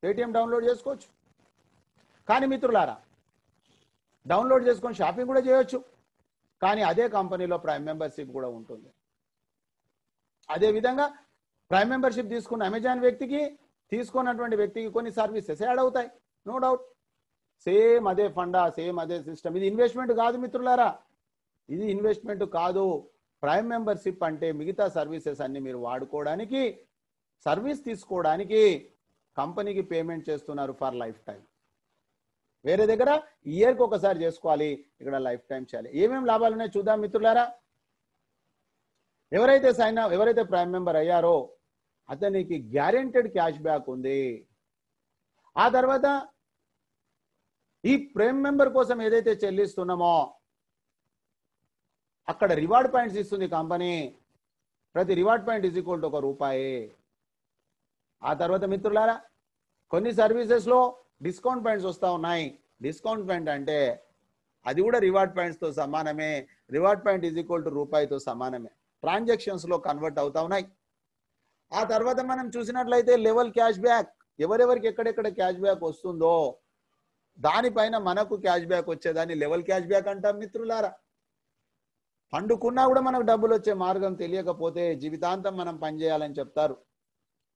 పేటిఎం డౌన్లోడ్ చేసుకోవచ్చు కానీ మిత్రులారా డౌన్లోడ్ చేసుకొని షాపింగ్ కూడా చేయొచ్చు కానీ అదే కంపెనీలో ప్రైమ్ మెంబర్షిప్ కూడా ఉంటుంది అదే విధంగా ప్రైమ్ మెంబర్షిప్ తీసుకున్న అమెజాన్ వ్యక్తికి తీసుకున్నటువంటి వ్యక్తికి కొన్ని సర్వీసెస్ యాడ్ అవుతాయి నో డౌట్ సేమ్ అదే ఫండా సేమ్ అదే సిస్టమ్ ఇది ఇన్వెస్ట్మెంట్ కాదు మిత్రులారా ఇది ఇన్వెస్ట్మెంట్ కాదు ప్రైమ్ మెంబర్షిప్ అంటే మిగతా సర్వీసెస్ అన్ని మీరు వాడుకోవడానికి సర్వీస్ తీసుకోవడానికి కంపెనీకి పేమెంట్ చేస్తున్నారు ఫర్ లైఫ్ టైం వేరే దగ్గర ఇయర్కి ఒకసారి చేసుకోవాలి ఇక్కడ లైఫ్ టైం చేయాలి ఏమేమి లాభాలు ఉన్నాయో చూద్దాం మిత్రులారా ఎవరైతే సైన్ ఎవరైతే ప్రైమ్ మెంబర్ అయ్యారో అతనికి గ్యారెంటెడ్ క్యాష్ బ్యాక్ ఉంది ఆ తర్వాత ఈ ప్రైమ్ మెంబర్ కోసం ఏదైతే చెల్లిస్తున్నామో అక్కడ రివార్డ్ పాయింట్స్ ఇస్తుంది కంపెనీ ప్రతి reward point is equal to ఒక రూపాయి ఆ తర్వాత మిత్రులారా కొన్ని సర్వీసెస్లో డిస్కౌంట్ పాయింట్స్ వస్తూ ఉన్నాయి డిస్కౌంట్ పాయింట్ అంటే అది కూడా రివార్డ్ పాయింట్స్తో సమానమే reward point is equal to రూపాయితో సమానమే ట్రాన్సాక్షన్స్ లో కన్వర్ట్ అవుతా ఉన్నాయి ఆ తర్వాత మనం చూసినట్లయితే లెవెల్ క్యాష్ బ్యాక్ ఎవరెవరికి ఎక్కడెక్కడ క్యాష్ బ్యాక్ వస్తుందో దానిపైన మనకు క్యాష్ బ్యాక్ వచ్చేదాన్ని లెవెల్ క్యాష్ బ్యాక్ అంటాం మిత్రులారా పండుకున్నా కూడా మనకు డబ్బులు వచ్చే మార్గం తెలియకపోతే జీవితాంతం మనం పనిచేయాలని చెప్తారు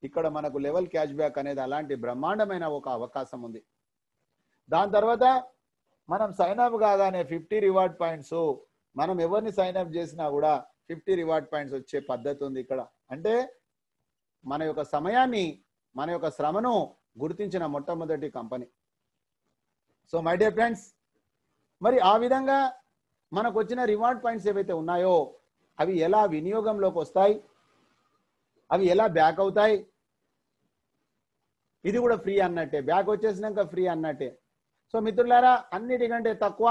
ఇక్కడ మనకు లెవెల్ క్యాష్ బ్యాక్ అనేది అలాంటి బ్రహ్మాండమైన ఒక అవకాశం ఉంది దాని తర్వాత మనం సైన్ అప్ కాగానే ఫిఫ్టీ రివార్డ్ పాయింట్స్ మనం ఎవరిని సైన్ అప్ చేసినా కూడా ఫిఫ్టీ రివార్డ్ పాయింట్స్ వచ్చే పద్ధతి ఉంది ఇక్కడ అంటే మన యొక్క సమయాన్ని మన యొక్క శ్రమను గుర్తించిన మొట్టమొదటి company so my dear friends మరి ఆ విధంగా మనకు వచ్చిన రివార్డ్ పాయింట్స్ ఏవైతే ఉన్నాయో అవి ఎలా వినియోగంలోకి వస్తాయి అవి ఎలా బ్యాక్ అవుతాయి ఇది కూడా ఫ్రీ అన్నట్టే బ్యాక్ వచ్చేసినాక ఫ్రీ అన్నట్టే సో మిత్రులారా అన్నిటికంటే తక్కువ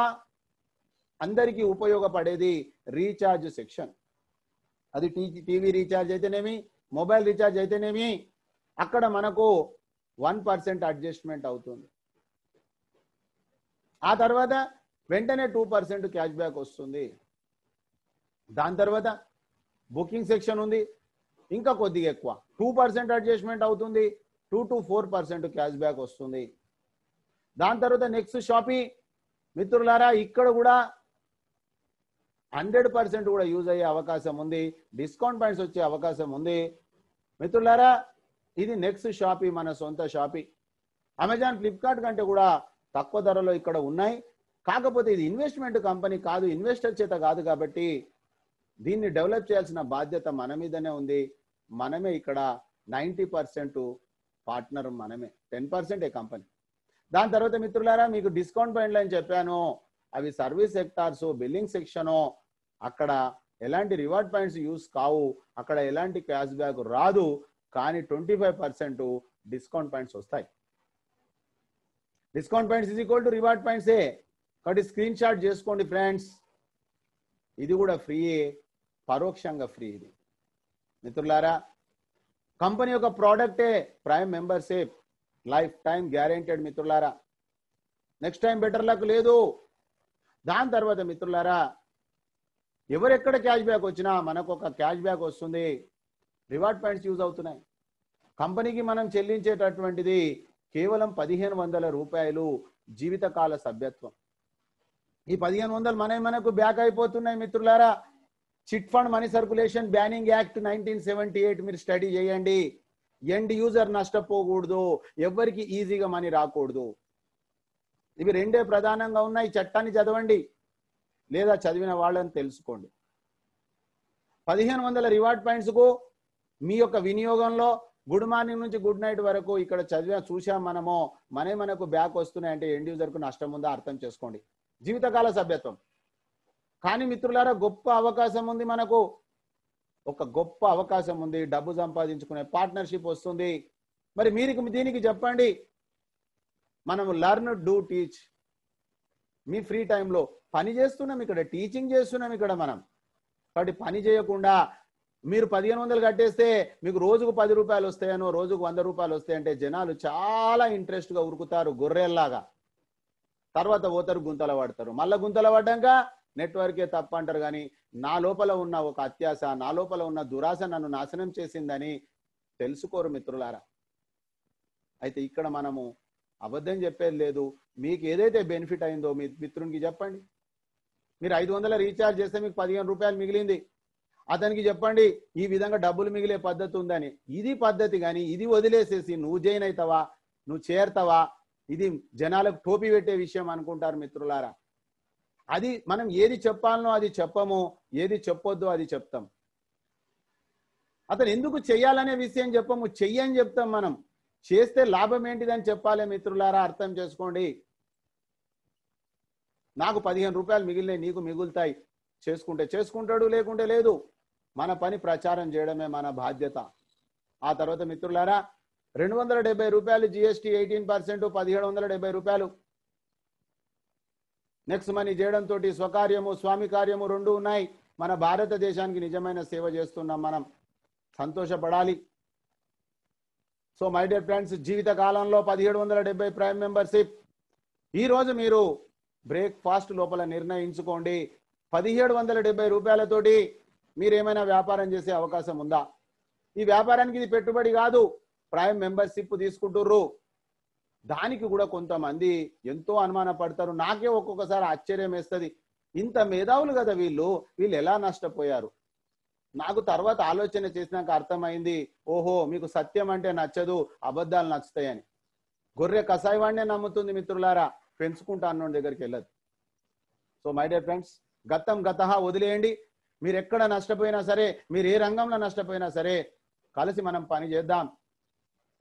అందరికీ ఉపయోగపడేది రీఛార్జ్ సెక్షన్ అది టీవీ రీఛార్జ్ అయితేనేమి మొబైల్ రీఛార్జ్ అయితేనేమి అక్కడ మనకు వన్ పర్సెంట్ అడ్జస్ట్మెంట్ అవుతుంది ఆ తర్వాత వెంటనే టూ పర్సెంట్ క్యాష్ బ్యాక్ వస్తుంది దాని తర్వాత బుకింగ్ సెక్షన్ ఉంది ఇంకా కొద్దిగా ఎక్కువ టూ పర్సెంట్ అడ్జస్ట్మెంట్ అవుతుంది two to four percent cash back వస్తుంది దాని తర్వాత నెక్స్ట్ షాపింగ్ మిత్రులారా ఇక్కడ కూడా హండ్రెడ్ పర్సెంట్ కూడా యూజ్ అయ్యే అవకాశం ఉంది డిస్కౌంట్ పాయింట్స్ వచ్చే అవకాశం ఉంది మిత్రులారా ఇది నెక్స్ట్ షాపీ మన సొంత షాపీ అమెజాన్ ఫ్లిప్కార్ట్ కంటే కూడా తక్కువ ధరలో ఇక్కడ ఉన్నాయి కాకపోతే ఇది ఇన్వెస్ట్మెంట్ కంపెనీ కాదు ఇన్వెస్టర్ చేత కాదు కాబట్టి దీన్ని డెవలప్ చేయాల్సిన బాధ్యత మన మీదనే ఉంది మనమే ఇక్కడ నైంటీ పర్సెంట్ పార్ట్నర్ మనమే టెన్ పర్సెంట్ ఏ కంపెనీ దాని తర్వాత మిత్రులారా మీకు డిస్కౌంట్ పాయింట్లు అని చెప్పాను అవి సర్వీస్ సెక్టార్స్ బిల్లింగ్ సెక్షను అక్కడ ఎలాంటి రివార్డ్ పాయింట్స్ యూస్ కావు అక్కడ ఎలాంటి క్యాష్ బ్యాక్ రాదు కానీ twenty five percent discount points వస్తాయి discount points is equal to reward పాయింట్సే కాబట్టి స్క్రీన్ షాట్ చేసుకోండి ఫ్రెండ్స్ ఇది కూడా ఫ్రీయే పరోక్షంగా ఫ్రీ ఇది మిత్రులారా కంపెనీ యొక్క ప్రోడక్టే prime membership life time guaranteed మిత్రులారా నెక్స్ట్ టైం బెటర్ లక్ లేదు దాని తర్వాత మిత్రులారా ఎవరెక్కడ క్యాష్ బ్యాక్ వచ్చినా మనకు ఒక క్యాష్ బ్యాక్ వస్తుంది రివార్డ్ పాయింట్స్ యూజ్ అవుతున్నాయి కంపెనీకి మనం చెల్లించేటటువంటిది కేవలం పదిహేను వందల రూపాయలు జీవితకాల సభ్యత్వం ఈ పదిహేను వందలు మన మనకు బ్యాక్ అయిపోతున్నాయి మిత్రులారా chit fund money circulation banning act nineteen seventy eight మీరు స్టడీ చేయండి ఎండ్ యూజర్ నష్టపోకూడదు ఎవరికి ఈజీగా మనీ రాకూడదు ఇవి రెండే ప్రధానంగా ఉన్నాయి చట్టాన్ని చదవండి లేదా చదివిన వాళ్ళని తెలుసుకోండి పదిహేను వందల రివార్డ్ పాయింట్స్కు మీ యొక్క వినియోగంలో గుడ్ మార్నింగ్ నుంచి గుడ్ నైట్ వరకు ఇక్కడ చదివా చూసాం మనము మనే మనకు బ్యాక్ వస్తున్నాయి అంటే ఎండ్ యూజర్కు నష్టం ఉందా అర్థం చేసుకోండి జీవితకాల సభ్యత్వం కానీ మిత్రులారా గొప్ప అవకాశం ఉంది మనకు ఒక గొప్ప అవకాశం ఉంది డబ్బు సంపాదించుకునే పార్ట్నర్షిప్ వస్తుంది మరి మీరు దీనికి చెప్పండి మనం లర్న్ డూ టీచ్ మీ ఫ్రీ టైంలో పని చేస్తున్నాం ఇక్కడ టీచింగ్ చేస్తున్నాం ఇక్కడ మనం కాబట్టి పని చేయకుండా మీరు పదిహేను వందలు కట్టేస్తే మీకు రోజుకు పది రూపాయలు వస్తాయనో రోజుకు వంద రూపాయలు వస్తాయంటే జనాలు చాలా ఇంట్రెస్ట్గా ఉరుకుతారు గొర్రెల్లాగా తర్వాత పోతారు గుంతల పడతారు మళ్ళీ గుంతల పడ్డాక నెట్వర్కే తప్ప అంటారు కానీ నా లోపల ఉన్న ఒక అత్యాశ నా లోపల ఉన్న దురాశ నన్ను నాశనం చేసిందని తెలుసుకోరు మిత్రులారా అయితే ఇక్కడ మనము అబద్ధం చెప్పేది లేదు మీకు ఏదైతే బెనిఫిట్ అయిందో మీ మిత్రునికి చెప్పండి మీరు ఐదు వందల రీఛార్జ్ చేస్తే మీకు పదిహేను రూపాయలు మిగిలింది అతనికి చెప్పండి ఈ విధంగా డబ్బులు మిగిలే పద్ధతి ఉందని ఇది పద్ధతి కానీ ఇది వదిలేసేసి నువ్వు జైన్ అవుతావా నువ్వు చేరతావా ఇది జనాలకు టోపీ పెట్టే విషయం అనుకుంటారు మిత్రులారా అది మనం ఏది చెప్పాలనో అది చెప్పము ఏది చెప్పొద్దు అది చెప్తాం అతను ఎందుకు చెయ్యాలనే విషయం చెప్పము చెయ్యని చెప్తాం మనం చేస్తే లాభం ఏంటిదని చెప్పాలి మిత్రులారా అర్థం చేసుకోండి నాకు పదిహేను రూపాయలు మిగిలినాయి నీకు మిగులుతాయి చేసుకుంటే చేసుకుంటాడు లేకుంటే లేదు మన పని ప్రచారం చేయడమే మన బాధ్యత ఆ తర్వాత మిత్రులారా రెండు వందల డెబ్బై రూపాయలు జిఎస్టీ ఎయిటీన్ పర్సెంట్ పదిహేడు వందల డెబ్బై రూపాయలు నెక్స్ట్ మనీ చేయడంతో స్వకార్యము స్వామి కార్యము రెండు ఉన్నాయి మన భారతదేశానికి నిజమైన సేవ చేస్తున్నాం మనం సంతోషపడాలి సో మై డియర్ ఫ్రెండ్స్ జీవిత కాలంలో పదిహేడు వందల డెబ్బై ప్రైమ్ మెంబర్షిప్ ఈరోజు మీరు బ్రేక్ఫాస్ట్ లోపల నిర్ణయించుకోండి పదిహేడు వందల డెబ్బై రూపాయలతోటి మీరేమైనా వ్యాపారం చేసే అవకాశం ఉందా ఈ వ్యాపారానికి ఇది పెట్టుబడి కాదు ప్రైమ్ మెంబర్షిప్ తీసుకుంటుర్రు దానికి కూడా కొంతమంది ఎంతో అనుమాన పడతారు నాకే ఒక్కొక్కసారి ఆశ్చర్యం వేస్తుంది ఇంత మేధావులు కదా వీళ్ళు వీళ్ళు ఎలా నష్టపోయారు నాకు తర్వాత ఆలోచన చేసినాక అర్థమైంది ఓహో మీకు సత్యం అంటే నచ్చదు అబద్ధాలు నచ్చుతాయని గొర్రె కషాయవాడినే నమ్ముతుంది మిత్రులారా పెంచుకుంటా అన్న దగ్గరికి వెళ్ళదు సో మై డియర్ ఫ్రెండ్స్ గతం గత వదిలేయండి మీరు ఎక్కడ నష్టపోయినా సరే మీరు ఏ రంగంలో నష్టపోయినా సరే కలిసి మనం పని చేద్దాం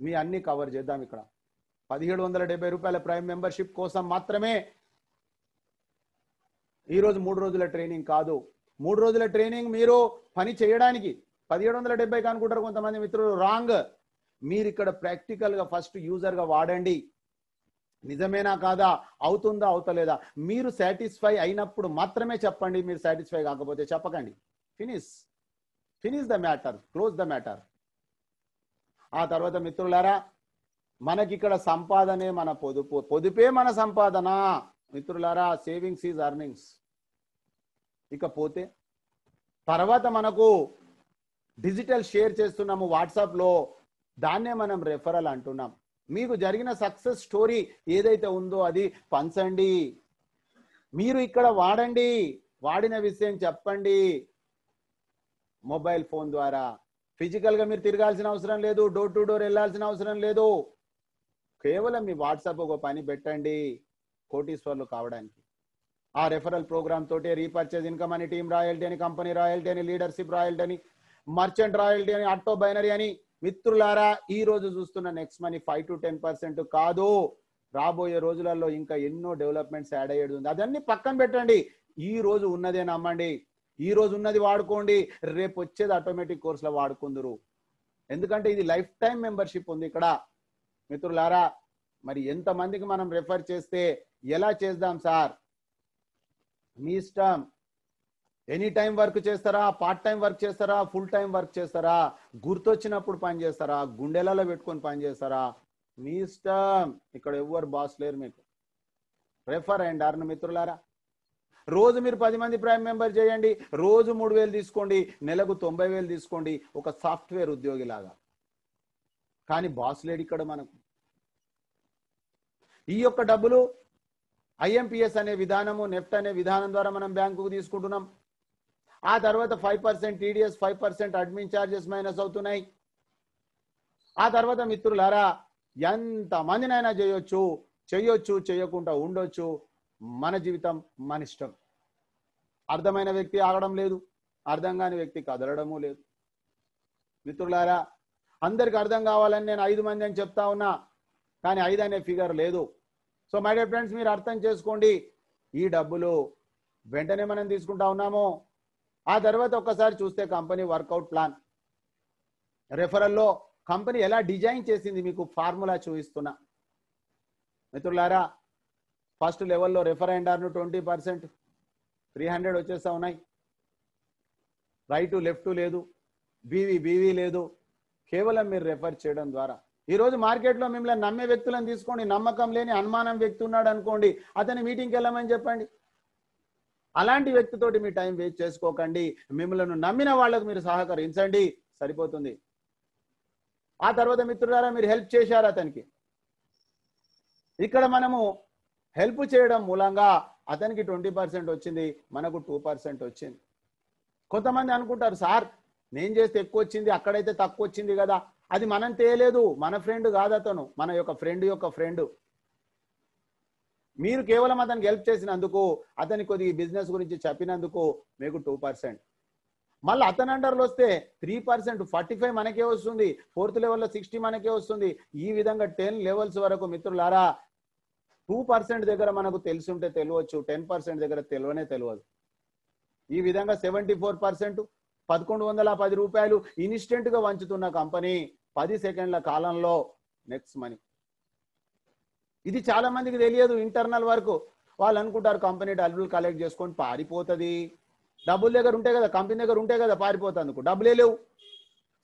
మీ అన్ని కవర్ చేద్దాం ఇక్కడ పదిహేడు వందల డెబ్బై రూపాయల ప్రైమ్ మెంబర్షిప్ కోసం మాత్రమే ఈరోజు మూడు రోజుల ట్రైనింగ్ కాదు మూడు రోజుల ట్రైనింగ్ మీరు పని చేయడానికి పదిహేడు వందల డెబ్బైకి అనుకుంటారు కొంతమంది మిత్రులు రాంగ్ మీరు ఇక్కడ ప్రాక్టికల్గా ఫస్ట్ యూజర్గా వాడండి నిజమేనా కాదా అవుతుందా అవుతలేదా మీరు సాటిస్ఫై అయినప్పుడు మాత్రమే చెప్పండి మీరు సాటిస్ఫై కాకపోతే చెప్పకండి finish finish the matter close the matter ఆ తర్వాత మిత్రులారా మనకిక్కడ సంపాదనే మన పొదుపు పొదుపే మన సంపాదన మిత్రులారా సేవింగ్స్ ఈజ్ అర్నింగ్స్ ఇకపోతే తర్వాత మనకు డిజిటల్ షేర్ చేస్తున్నాము వాట్సాప్లో దాన్నే మనం రెఫరల్ అంటున్నాం మీకు జరిగిన సక్సెస్ స్టోరీ ఏదైతే ఉందో అది పంచండి మీరు ఇక్కడ వాడండి వాడిన విషయం చెప్పండి మొబైల్ ఫోన్ ద్వారా ఫిజికల్గా మీరు తిరగాల్సిన అవసరం లేదు డోర్ టు డోర్ వెళ్ళాల్సిన అవసరం లేదు కేవలం మీ వాట్సాప్ ఒక పని పెట్టండి కోటీశ్వర్లు కావడానికి ఆ రెఫరల్ ప్రోగ్రామ్ తోటే రీపర్చేజ్ ఇన్కమ్ అని టీమ్ రాయల్టీ అని కంపెనీ రాయల్టీ అని లీడర్షిప్ రాయల్టీ అని మర్చెంట్ రాయల్టీ అని ఆటో బైనరీ అని మిత్రులారా ఈ రోజు చూస్తున్న next money five to ten percent కాదు రాబోయే రోజులలో ఇంకా ఎన్నో డెవలప్మెంట్స్ యాడ్ అయ్యేది ఉంది అదన్నీ పక్కన పెట్టండి ఈ రోజు ఉన్నదే నమ్మండి ఈ రోజు ఉన్నది వాడుకోండి రేపు వచ్చేది ఆటోమేటిక్ కోర్సులో వాడుకుందరు ఎందుకంటే ఇది లైఫ్ టైం మెంబర్షిప్ ఉంది ఇక్కడ మిత్రులారా మరి ఎంతమందికి మనం రెఫర్ చేస్తే ఎలా చేద్దాం సార్ మీ ఇష్టం ఎనీ టైం వర్క్ చేస్తారా పార్ట్ టైం వర్క్ చేస్తారా ఫుల్ టైం వర్క్ చేస్తారా గుర్తొచ్చినప్పుడు పని చేస్తారా గుండెలలో పెట్టుకొని పని చేస్తారా మీ ఇష్టం ఇక్కడ ఎవరు బాస్ లేరు మీకు రెఫర్ అండ్ అర్న మిత్రులారా రోజు మీరు పది మంది ప్రైమ్ మెంబర్ చేయండి రోజు మూడు వేలు తీసుకోండి నెలకు తొంభై వేలు తీసుకోండి ఒక సాఫ్ట్వేర్ ఉద్యోగిలాగా కానీ బాస్ లేడు ఇక్కడ మనకు ఈ యొక్క డబ్బులు ఐఎంపిఎస్ అనే విధానము నెఫ్ట్ అనే విధానం ద్వారా మనం బ్యాంకుకు తీసుకుంటున్నాం ఆ తర్వాత five percent TDS five percent admin charges minus అవుతున్నాయి ఆ తర్వాత మిత్రులారా ఎంత మందినైనా చేయొచ్చు చేయొచ్చు చేయకుండా ఉండొచ్చు మన జీవితం మన ఇష్టం అర్థమైన వ్యక్తి ఆగడం లేదు అర్థం కాని వ్యక్తి కదలడము లేదు మిత్రులారా అందరికి అర్థం కావాలని నేను ఐదు మంది అని చెప్తా ఉన్నా కానీ ఐదు అనే ఫిగర్ లేదు సో మై డియర్ ఫ్రెండ్స్ మీరు అర్థం చేసుకోండి ఈ డబ్బులు వెంటనే మనం తీసుకుంటా ఉన్నామో ఆ తర్వాత ఒక్కసారి చూస్తే కంపెనీ వర్కౌట్ ప్లాన్ రెఫరల్లో కంపెనీ ఎలా డిజైన్ చేసింది మీకు ఫార్ములా చూపిస్తున్నా మిత్రులారా ఫస్ట్ లెవెల్లో రిఫరెండార్ను ట్వంటీ పర్సెంట్ త్రీ హండ్రెడ్ వచ్చేస్తా ఉన్నాయి రైటు లెఫ్ట్ లేదు బీవీ బీవీ లేదు కేవలం మీరు రెఫర్ చేయడం ద్వారా ఈరోజు మార్కెట్లో మిమ్మల్ని నమ్మే వ్యక్తులను తీసుకోండి నమ్మకం లేని అనుమానం వ్యక్తి ఉన్నాడు అనుకోండి అతని మీటింగ్కి వెళ్ళమని చెప్పండి అలాంటి వ్యక్తితోటి మీ టైం వేస్ట్ చేసుకోకండి మిమ్మల్ని నమ్మిన వాళ్ళకు మీరు సహకరించండి సరిపోతుంది ఆ తర్వాత మిత్రులారా మీరు హెల్ప్ చేశారు అతనికి ఇక్కడ మనము హెల్ప్ చేయడం మూలంగా అతనికి ట్వంటీ పర్సెంట్ వచ్చింది మనకు టూ పర్సెంట్ వచ్చింది కొంతమంది అనుకుంటారు సార్ నేను చేస్తే ఎక్కువ వచ్చింది అక్కడైతే తక్కువ వచ్చింది కదా అది మనం తేయలేదు మన ఫ్రెండ్ కాదు అతను మన యొక్క ఫ్రెండ్ యొక్క ఫ్రెండ్ మీరు కేవలం అతనికి హెల్ప్ చేసినందుకు అతని కొద్ది బిజినెస్ గురించి చెప్పినందుకు మీకు టూ పర్సెంట్ మళ్ళీ అతని అండర్లో వస్తే త్రీ పర్సెంట్ ఫార్టీ ఫైవ్ మనకే వస్తుంది ఫోర్త్ లెవెల్లో సిక్స్టీ మనకే వస్తుంది ఈ విధంగా టెన్ లెవెల్స్ వరకు మిత్రులారా టూ పర్సెంట్ దగ్గర మనకు తెలుసుంటే తెలియవచ్చు టెన్ పర్సెంట్ దగ్గర తెలియనే తెలియదు ఈ విధంగా సెవెంటీ ఫోర్ పర్సెంట్ పదకొండు వందల పది రూపాయలు ఇన్స్టెంట్గా వంచుతున్న కంపెనీ పది సెకండ్ల కాలంలో నెక్స్ట్ మనీ ఇది చాలా మందికి తెలియదు ఇంటర్నల్ వరకు వాళ్ళు అనుకుంటారు కంపెనీ డబ్బులు కలెక్ట్ చేసుకొని పారిపోతుంది డబ్బులు దగ్గర ఉంటే కదా కంపెనీ దగ్గర ఉంటే కదా పారిపోతుంది డబ్బులే లేవు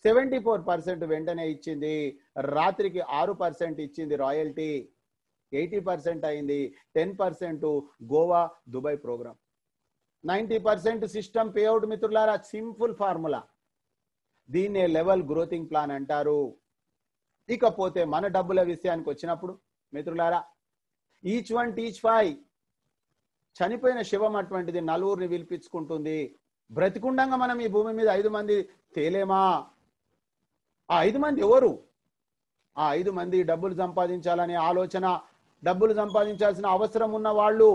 సెవెంటీ ఫోర్ పర్సెంట్ వెంటనే ఇచ్చింది రాత్రికి ఆరు పర్సెంట్ ఇచ్చింది రాయల్టీ ఎయిటీ పర్సెంట్ అయింది ten percent Goa Dubai program ninety percent system payout మిత్రులారా సింపుల్ ఫార్ములా దీన్నే లెవెల్ గ్రోతింగ్ ప్లాన్ అంటారు ఇకపోతే మన డబ్బుల విషయానికి వచ్చినప్పుడు మిత్రులారా ఈచ్ వన్ టీచ్ ఫైవ్ చనిపోయిన శివం అటువంటిది నలుగురిని పిలిపించుకుంటుంది బ్రతికుండంగా మనం ఈ భూమి మీద ఐదు మంది తేలేమా ఆ ఐదు మంది ఎవరు ఆ ఐదు మంది డబ్బులు సంపాదించాలనే ఆలోచన డబ్బులు సంపాదించాల్సిన అవసరం ఉన్న వాళ్ళు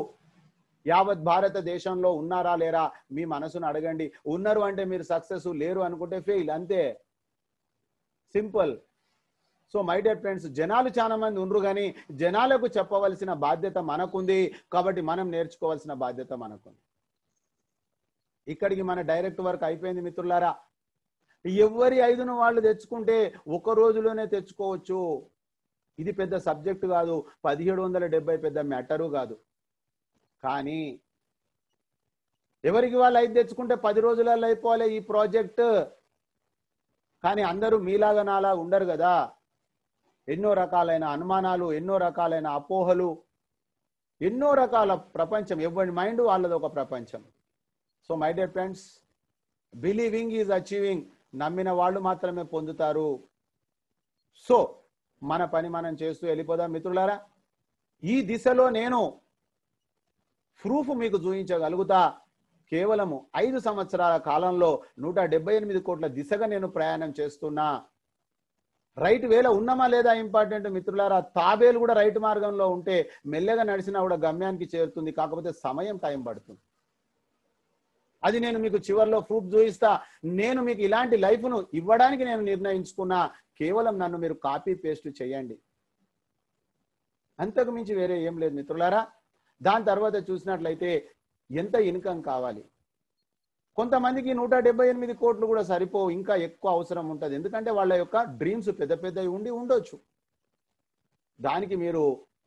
యావత్ భారతదేశంలో ఉన్నారా లేరా మీ మనసును అడగండి ఉన్నారు అంటే మీరు సక్సెస్ లేరు అనుకుంటే ఫెయిల్ అంతే simple so my dear friends జనాలు చాలా మంది ఉండరు కానీ జనాలకు చెప్పవలసిన బాధ్యత మనకుంది కాబట్టి మనం నేర్చుకోవాల్సిన బాధ్యత మనకుంది ఇక్కడికి మన డైరెక్ట్ వర్క్ అయిపోయింది మిత్రులారా ఎవరి ఐదును వాళ్ళు తెచ్చుకుంటే ఒక రోజులోనే తెచ్చుకోవచ్చు ఇది పెద్ద సబ్జెక్ట్ కాదు పదిహేడు వందల డెబ్బై పెద్ద మ్యాటరు కాదు కానీ ఎవరికి వాళ్ళు ఐదు తెచ్చుకుంటే పది రోజులలో అయిపోవాలి ఈ ప్రాజెక్ట్ కానీ అందరూ మీలాగా నాలా ఉండరు కదా ఎన్నో రకాలైన అనుమానాలు ఎన్నో రకాలైన అపోహలు ఎన్నో రకాల ప్రపంచం ఎవరి మైండ్ వాళ్ళది ఒక ప్రపంచం so my dear friends believing is achieving నమ్మిన వాళ్ళు మాత్రమే పొందుతారు సో మన పని మనం చేస్తూ వెళ్ళిపోదాం మిత్రులారా ఈ దిశలో నేను ప్రూఫ్ మీకు చూపించగలుగుతా కేవలము ఐదు సంవత్సరాల కాలంలో నూట డెబ్బై ఎనిమిది కోట్ల దిశగా నేను ప్రయాణం చేస్తున్నా రైట్ వేలో ఉన్నామా లేదా ఇంపార్టెంట్ మిత్రులారా తాబేలు కూడా రైట్ మార్గంలో ఉంటే మెల్లగా నడిచినా కూడా గమ్యానికి చేరుతుంది కాకపోతే సమయం టైం పడుతుంది అది నేను మీకు చివరిలో ప్రూఫ్ చూపిస్తా నేను మీకు ఇలాంటి లైఫ్ను ఇవ్వడానికి నేను నిర్ణయించుకున్నా కేవలం నన్ను మీరు కాపీ పేస్ట్ చేయండి అంతకు మించి వేరే ఏం లేదు మిత్రులారా దాని తర్వాత చూసినట్లయితే ఎంత ఇన్కమ్ కావాలి కొంతమందికి నూట డెబ్బై ఎనిమిది కోట్లు కూడా సరిపోవు ఇంకా ఎక్కువ అవసరం ఉంటుంది ఎందుకంటే వాళ్ళ యొక్క డ్రీమ్స్ పెద్ద పెద్దవి ఉండి ఉండొచ్చు దానికి మీరు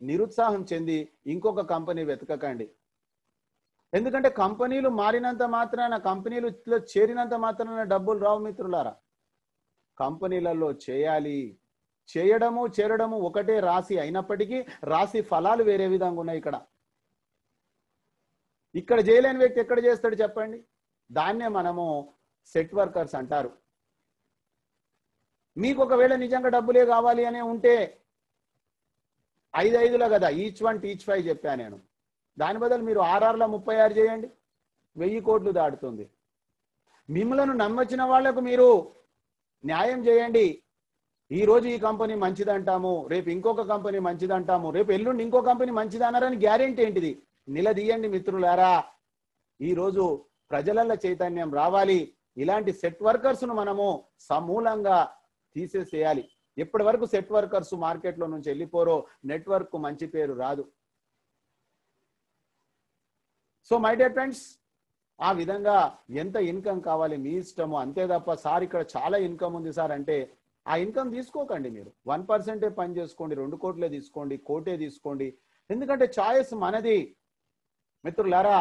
నిరుత్సాహం చెంది ఇంకొక కంపెనీ వెతకకండి ఎందుకంటే కంపెనీలు మారినంత మాత్రాన కంపెనీలు చేరినంత మాత్రాన డబ్బులు రావు మిత్రులారా కంపెనీలలో చేయాలి చేయడము చేరడము ఒకటే రాశి అయినప్పటికీ రాశి ఫలాలు వేరే విధంగా ఉన్నాయి ఇక్కడ ఇక్కడ చేయలేని వ్యక్తి ఎక్కడ చేస్తాడు చెప్పండి దాన్నే మనము సెట్ వర్కర్స్ అంటారు మీకు ఒకవేళ నిజంగా డబ్బులే కావాలి అనే ఉంటే ఐదు ఐదులో కదా ఈచ్ వన్ టీచ్ ఫైవ్ చెప్పా నేను దాని బదులు మీరు ఆర్ఆర్లో ముప్పై ఆరు చేయండి వెయ్యి కోట్లు దాటుతుంది మిమ్మలను నమ్మచ్చిన వాళ్లకు మీరు న్యాయం చేయండి ఈ రోజు ఈ కంపెనీ మంచిదంటాము రేపు ఇంకొక కంపెనీ మంచిదంటాము రేపు ఎల్లుండి ఇంకో కంపెనీ మంచిదన్నారని గ్యారెంటీ ఏంటిది నిలదీయండి మిత్రులారా ఈరోజు ప్రజలలో చైతన్యం రావాలి ఇలాంటి సెట్ వర్కర్స్ను మనము సమూలంగా తీసేసేయాలి ఎప్పటి వరకు సెట్ వర్కర్స్ మార్కెట్లో నుంచి వెళ్ళిపోరో నెట్వర్క్ మంచి పేరు రాదు సో మై డే ఫ్రెండ్స్ ఆ విధంగా ఎంత ఇన్కమ్ కావాలి మీ ఇష్టము అంతే తప్ప సార్ ఇక్కడ చాలా ఇన్కమ్ ఉంది సార్ అంటే ఆ ఇన్కమ్ తీసుకోకండి మీరు వన్ పర్సెంటే పని చేసుకోండి రెండు కోట్లే తీసుకోండి కోటే తీసుకోండి ఎందుకంటే చాయిస్ మనది మిత్రులారా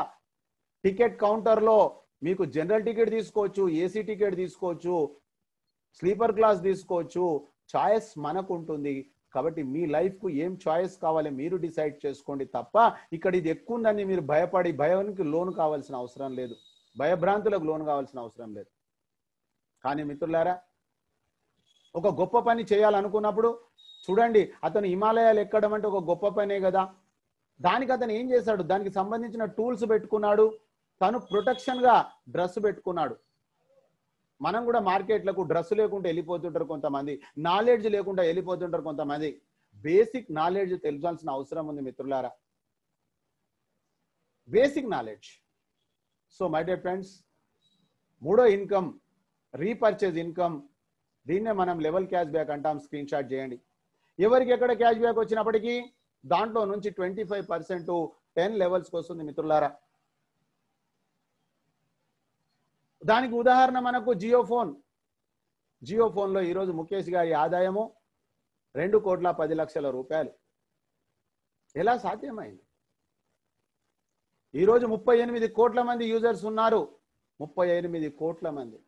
టికెట్ కౌంటర్లో మీకు జనరల్ టికెట్ తీసుకోవచ్చు ఏసీ టికెట్ తీసుకోవచ్చు స్లీపర్ క్లాస్ తీసుకోవచ్చు ఛాయిస్ మనకు ఉంటుంది కాబట్టి మీ లైఫ్కు ఏం ఛాయిస్ కావాలి మీరు డిసైడ్ చేసుకోండి తప్ప ఇక్కడ ఇది ఎక్కువ ఉందని మీరు భయపడి భయానికి లోన్ కావాల్సిన అవసరం లేదు భయభ్రాంతులకు లోన్ కావాల్సిన అవసరం లేదు కానీ మిత్రులారా ఒక గొప్ప పని చేయాలనుకున్నప్పుడు చూడండి అతను హిమాలయాలు ఎక్కడం అంటే ఒక గొప్ప పనే కదా దానికి అతను ఏం చేశాడు దానికి సంబంధించిన టూల్స్ పెట్టుకున్నాడు తను ప్రొటెక్షన్గా డ్రెస్ పెట్టుకున్నాడు మనం కూడా మార్కెట్లకు డ్రెస్ లేకుండా వెళ్ళిపోతుంటారు కొంతమంది నాలెడ్జ్ లేకుండా వెళ్ళిపోతుంటారు కొంతమంది బేసిక్ నాలెడ్జ్ తెలుసాల్సిన అవసరం ఉంది మిత్రులారా basic knowledge so my dear friends మూడో ఇన్కమ్ రీపర్చేజ్ ఇన్కమ్ దీన్నే మనం లెవెల్ క్యాష్ బ్యాక్ అంటాం స్క్రీన్ షాట్ చేయండి ఎవరికి ఎక్కడ క్యాష్ బ్యాక్ వచ్చినప్పటికీ దాంట్లో నుంచి ట్వంటీ ఫైవ్ పర్సెంట్ టెన్ లెవెల్స్కి వస్తుంది మిత్రులారా దానికి ఉదాహరణ మనకు జియో ఫోన్ జియో ఫోన్లో ఈరోజు ముఖేష్ గారి ఆదాయము రెండు కోట్ల పది లక్షల రూపాయలు ఎలా సాధ్యమైంది ఈరోజు ముప్పై ఎనిమిది కోట్ల మంది యూజర్స్ ఉన్నారు ముప్పై ఎనిమిది కోట్ల మంది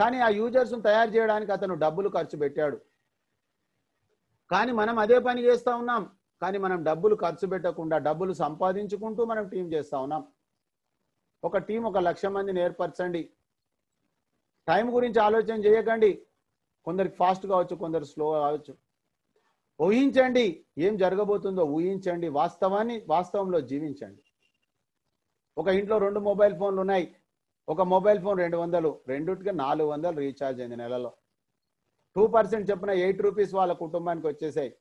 కానీ ఆ యూజర్స్ను తయారు చేయడానికి అతను డబ్బులు ఖర్చు పెట్టాడు కానీ మనం అదే పని చేస్తూ ఉన్నాం కానీ మనం డబ్బులు ఖర్చు పెట్టకుండా డబ్బులు సంపాదించుకుంటూ మనం టీం చేస్తూ ఉన్నాం ఒక టీం ఒక లక్ష మందిని ఏర్పరచండి టైం గురించి ఆలోచన చేయకండి కొందరికి ఫాస్ట్ కావచ్చు కొందరు స్లో కావచ్చు ఊహించండి ఏం జరగబోతుందో ఊహించండి వాస్తవాన్ని వాస్తవంలో జీవించండి ఒక ఇంట్లో రెండు మొబైల్ ఫోన్లు ఉన్నాయి ఒక మొబైల్ ఫోన్ రెండు వందలు రెండుకి నాలుగు వందలు రీఛార్జ్ అయింది నెలలో టూ పర్సెంట్ చెప్పిన ఎయిట్ రూపీస్ వాళ్ళ కుటుంబానికి వచ్చేసాయి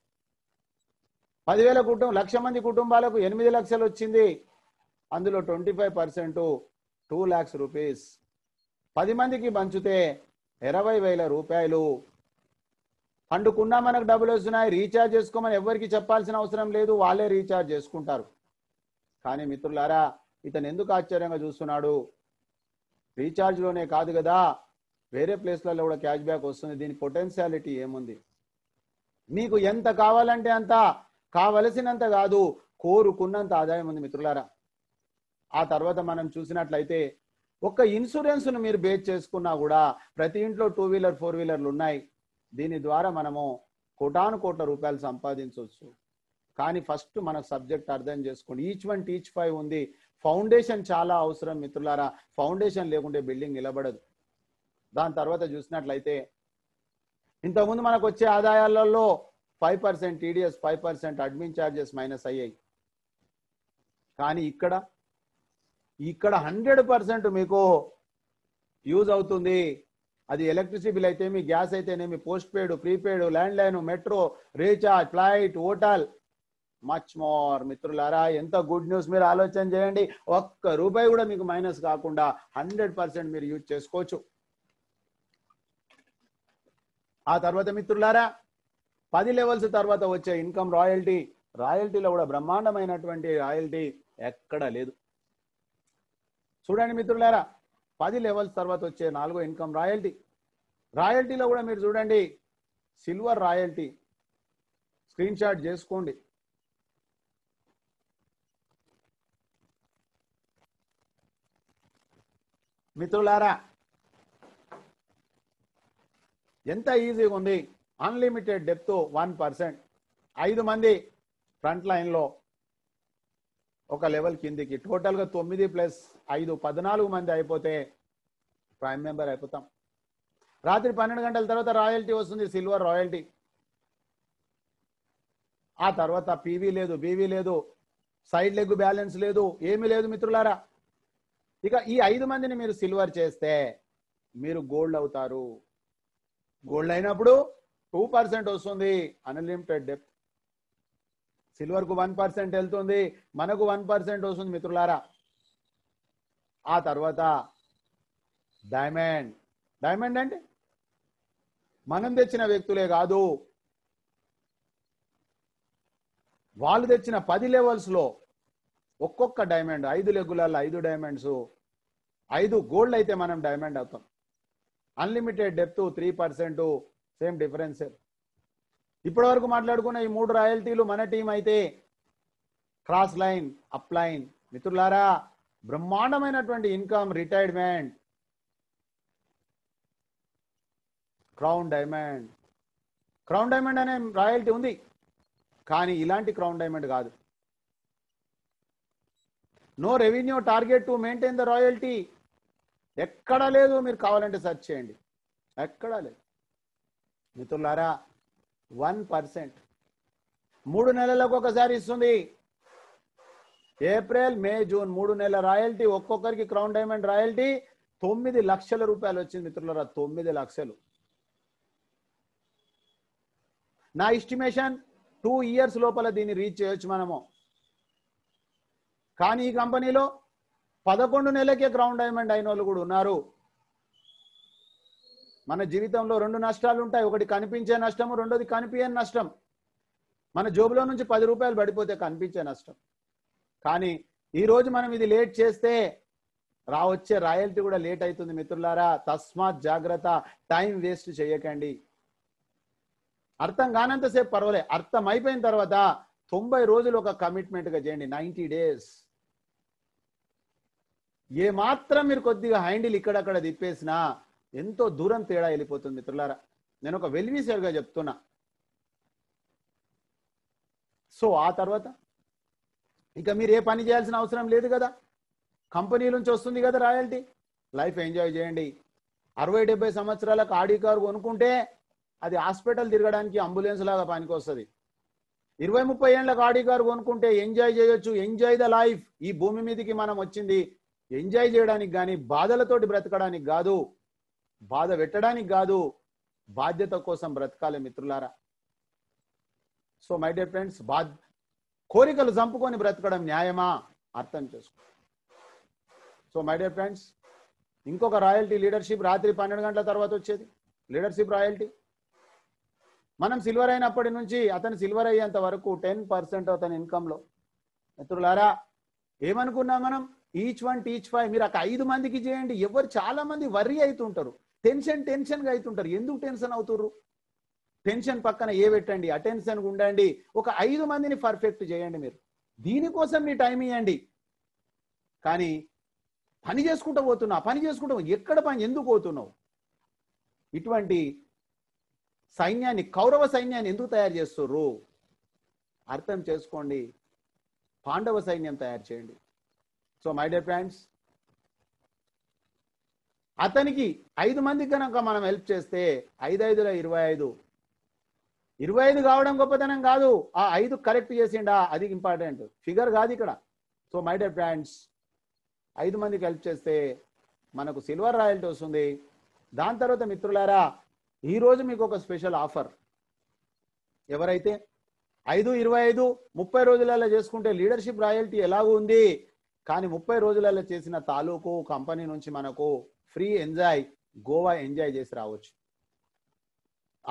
పదివేల కుటుంబం లక్ష మంది కుటుంబాలకు ఎనిమిది లక్షలు వచ్చింది అందులో twenty five percent two lakhs rupees పది మందికి పంచితే ఇరవై వేల రూపాయలు పండుకున్నా మనకు డబ్బులు వస్తున్నాయి రీఛార్జ్ చేసుకోమని ఎవరికి చెప్పాల్సిన అవసరం లేదు వాళ్ళే రీఛార్జ్ చేసుకుంటారు కానీ మిత్రులారా ఇతను ఎందుకు ఆశ్చర్యంగా చూస్తున్నాడు రీఛార్జ్లోనే కాదు కదా వేరే ప్లేస్లలో కూడా క్యాష్ బ్యాక్ వస్తుంది దీని పొటెన్షియాలిటీ ఏముంది మీకు ఎంత కావాలంటే అంత కావలసినంత కాదు కోరుకున్నంత ఆదాయం ఉంది మిత్రులారా ఆ తర్వాత మనం చూసినట్లయితే ఒక్క ఇన్సూరెన్స్ను మీరు బేస్ చేసుకున్నా కూడా ప్రతి ఇంట్లో టూ వీలర్ ఫోర్ వీలర్లు ఉన్నాయి దీని ద్వారా మనము కోటాను కోట్ల రూపాయలు సంపాదించవచ్చు కానీ ఫస్ట్ మన సబ్జెక్ట్ అర్థం చేసుకోండి ఈచ్ వన్ టీచ్ ఫైవ్ ఉంది ఫౌండేషన్ చాలా అవసరం మిత్రులారా ఫౌండేషన్ లేకుంటే బిల్డింగ్ నిలబడదు దాని తర్వాత చూసినట్లయితే ఇంతకుముందు మనకు వచ్చే ఆదాయాలలో five percent TDS five percent admin charges minus అయ్యాయి కానీ ఇక్కడ ఇక్కడ హండ్రెడ్ పర్సెంట్ మీకు యూజ్ అవుతుంది అది ఎలక్ట్రిసిటీ బిల్ అయితే మీ గ్యాస్ అయితేనేమి post paid prepaid land line metro recharge flight hotel much more మిత్రులారా ఎంత గుడ్ న్యూస్ మీరు ఆలోచన చేయండి ఒక్క రూపాయి కూడా మీకు మైనస్ కాకుండా హండ్రెడ్ పర్సెంట్ మీరు యూజ్ చేసుకోవచ్చు ఆ తర్వాత మిత్రులారా పది లెవెల్స్ తర్వాత వచ్చే ఇన్కమ్ రాయల్టీ రాయల్టీలో కూడా బ్రహ్మాండమైనటువంటి రాయల్టీ ఎక్కడా లేదు చూడండి మిత్రులారా పది లెవెల్స్ తర్వాత వచ్చే నాలుగో ఇన్కమ్ రాయల్టీ రాయల్టీలో కూడా మీరు చూడండి సిల్వర్ రాయల్టీ స్క్రీన్ షాట్ చేసుకోండి మిత్రులారా ఎంత ఈజీగా ఉంది అన్లిమిటెడ్ డెప్త్ వన్ పర్సెంట్ ఐదు మంది ఫ్రంట్ లైన్లో ఒక లెవెల్ కిందికి టోటల్గా తొమ్మిది ప్లస్ ఐదు పద్నాలుగు మంది అయిపోతే ప్రైమ్ మెంబర్ అయిపోతాం రాత్రి పన్నెండు గంటల తర్వాత రాయల్టీ వస్తుంది సిల్వర్ రాయల్టీ ఆ తర్వాత పీవీ లేదు బీవీ లేదు సైడ్ లెగ్ బ్యాలెన్స్ లేదు ఏమీ లేదు మిత్రులారా ఇక ఈ ఐదు మందిని మీరు సిల్వర్ చేస్తే మీరు గోల్డ్ అవుతారు గోల్డ్ అయినప్పుడు టూ పర్సెంట్ వస్తుంది అన్లిమిటెడ్ డెప్త్ సిల్వర్కు వన్ పర్సెంట్ వెళ్తుంది మనకు వన్ పర్సెంట్ వస్తుంది మిత్రులారా ఆ తర్వాత డైమండ్ డైమండ్ అండి మనం తెచ్చిన వ్యక్తులే కాదు వాళ్ళు తెచ్చిన పది లెవెల్స్లో ఒక్కొక్క డైమండ్ ఐదు లెగ్గులలో ఐదు డైమండ్స్ ఐదు గోల్డ్ అయితే మనం డైమండ్ అవుతాం unlimited depth three percent same difference ఇప్పటి వరకు మాట్లాడుకున్న ఈ మూడు రాయల్టీలు మన టీం అయితే క్రాస్ లైన్ అప్ లైన్ మిత్రులారా బ్రహ్మాండమైనటువంటి income retirement crown diamond crown diamond అనే రాయల్టీ ఉంది కానీ ఇలాంటి క్రౌన్ డైమండ్ కాదు no revenue target to maintain the royalty ఎక్కడా లేదు మీరు కావాలంటే సెర్చ్ చేయండి ఎక్కడా లేదు మిత్రులారా వన్ పర్సెంట్ మూడు నెలలకు ఒకసారి ఇస్తుంది ఏప్రిల్ మే జూన్ మూడు నెలల రాయల్టీ ఒక్కొక్కరికి క్రౌన్ డైమండ్ రాయల్టీ తొమ్మిది లక్షల రూపాయలు వచ్చింది మిత్రులరా తొమ్మిది లక్షలు నా ఎస్టిమేషన్ టూ ఇయర్స్ లోపల దీన్ని రీచ్ చేయొచ్చు మనము కానీ ఈ కంపెనీలో పదకొండు నెలలకే క్రౌన్ డైమండ్ అయిన వాళ్ళు కూడా ఉన్నారు మన జీవితంలో రెండు నష్టాలు ఉంటాయి ఒకటి కనిపించే నష్టము రెండోది కనిపించే నష్టం మన జోబులో నుంచి పది రూపాయలు పడిపోతే కనిపించే నష్టం కానీ ఈరోజు మనం ఇది లేట్ చేస్తే రావచ్చే రాయల్టీ కూడా లేట్ అవుతుంది మిత్రులారా తస్మాత్ జాగ్రత్త టైం వేస్ట్ చేయకండి అర్థం కానంతసేపు పర్వాలేదు అర్థం అయిపోయిన తర్వాత తొంభై రోజులు ఒక కమిట్మెంట్గా చేయండి నైంటీ డేస్ ఏ మాత్రం మీరు కొద్దిగా హ్యాండిల్ ఇక్కడక్కడ తిప్పేసినా ఎంతో దూరం తేడా వెళ్ళిపోతుంది మిత్రులారా నేను ఒక వెల్విసర్గా చెప్తున్నా సో ఆ తర్వాత ఇక మీరు ఏ పని చేయాల్సిన అవసరం లేదు కదా కంపెనీ నుంచి వస్తుంది కదా రాయల్టీ లైఫ్ ఎంజాయ్ చేయండి అరవై డెబ్బై సంవత్సరాలకు ఆడి కారు కొనుక్కుంటే అది హాస్పిటల్ తిరగడానికి అంబులెన్స్ లాగా పనికి వస్తుంది ఇరవై ముప్పై ఏళ్ళకి ఆడి కారు కొనుక్కుంటే ఎంజాయ్ చేయొచ్చు ఎంజాయ్ ద లైఫ్ ఈ భూమి మీదకి మనం వచ్చింది ఎంజాయ్ చేయడానికి కానీ బాధలతోటి బ్రతకడానికి కాదు బాధ పెట్టడానికి కాదు బాధ్యత కోసం బ్రతకాలి మిత్రులారా సో మై డియర్ ఫ్రెండ్స్ బాధ కోరికలు చంపుకొని బ్రతకడం న్యాయమా అర్థం చేసుకో సో మై డియర్ ఫ్రెండ్స్ ఇంకొక రాయల్టీ లీడర్షిప్ రాత్రి పన్నెండు గంటల తర్వాత వచ్చేది లీడర్షిప్ రాయల్టీ మనం సిల్వర్ అయినప్పటి నుంచి అతను సిల్వర్ అయ్యేంత వరకు టెన్ పర్సెంట్ అతని ఇన్కంలో మిత్రులారా ఏమనుకున్నాం మనం ఈచ్ వన్ టీచ్ ఫైవ్ మీరు ఒక ఐదు మందికి చేయండి ఎవరు చాలా మంది వర్రీ అవుతుంటారు టెన్షన్ టెన్షన్గా అవుతుంటారు ఎందుకు టెన్షన్ అవుతుర్రు టెన్షన్ పక్కన ఏ పెట్టండి అటెన్షన్ ఉండండి ఒక ఐదు మందిని పర్ఫెక్ట్ చేయండి మీరు దీనికోసం మీ టైం ఇవ్వండి కానీ పని చేసుకుంటూ పోతున్నావు పని చేసుకుంటూ ఎక్కడ పని ఎందుకు పోతున్నావు ఇటువంటి సైన్యాన్ని కౌరవ సైన్యాన్ని ఎందుకు తయారు చేస్తుర్రు అర్థం చేసుకోండి పాండవ సైన్యం తయారు చేయండి సో మై డియర్ ఫ్రెండ్స్ అతనికి ఐదు మంది కనుక మనం హెల్ప్ చేస్తే ఐదు ఐదుల ఇరవై ఐదు ఇరవై ఐదు కావడం గొప్పతనం కాదు ఆ ఐదు కరెక్ట్ చేసిండా అది ఇంపార్టెంట్ ఫిగర్ కాదు ఇక్కడ సో మై డర్ ఫ్రెండ్స్ ఐదు మందికి హెల్ప్ చేస్తే మనకు సిల్వర్ రాయల్టీ వస్తుంది దాని తర్వాత మిత్రులారా ఈరోజు మీకు ఒక స్పెషల్ ఆఫర్ ఎవరైతే ఐదు ఇరవై ఐదు ముప్పై రోజులలో చేసుకుంటే లీడర్షిప్ రాయల్టీ ఎలాగూ ఉంది కానీ ముప్పై రోజులలో చేసిన తాలూకు కంపెనీ నుంచి మనకు ఫ్రీ ఎంజాయ్ గోవా ఎంజాయ్ చేసి రావచ్చు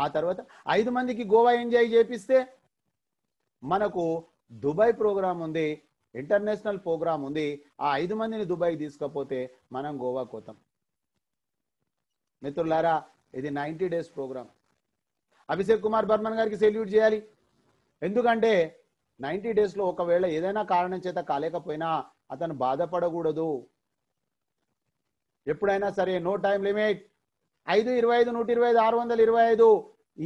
ఆ తర్వాత ఐదు మందికి గోవా ఎంజాయ్ చేపిస్తే మనకు దుబాయ్ ప్రోగ్రాం ఉంది ఇంటర్నేషనల్ ప్రోగ్రాం ఉంది ఆ ఐదు మందిని దుబాయ్ తీసుకపోతే మనం గోవా కోతాం మిత్రులారా ఇది ninety days program Abhishek Kumar Barman గారికి సెల్యూట్ చేయాలి ఎందుకంటే నైంటీ డేస్లో ఒకవేళ ఏదైనా కారణం చేత కాలేకపోయినా అతను బాధపడకూడదు ఎప్పుడైనా సరే నో టైం లిమిట్ ఐదు ఇరవై ఐదు నూట ఇరవై ఐదు ఆరు వందల ఇరవై ఐదు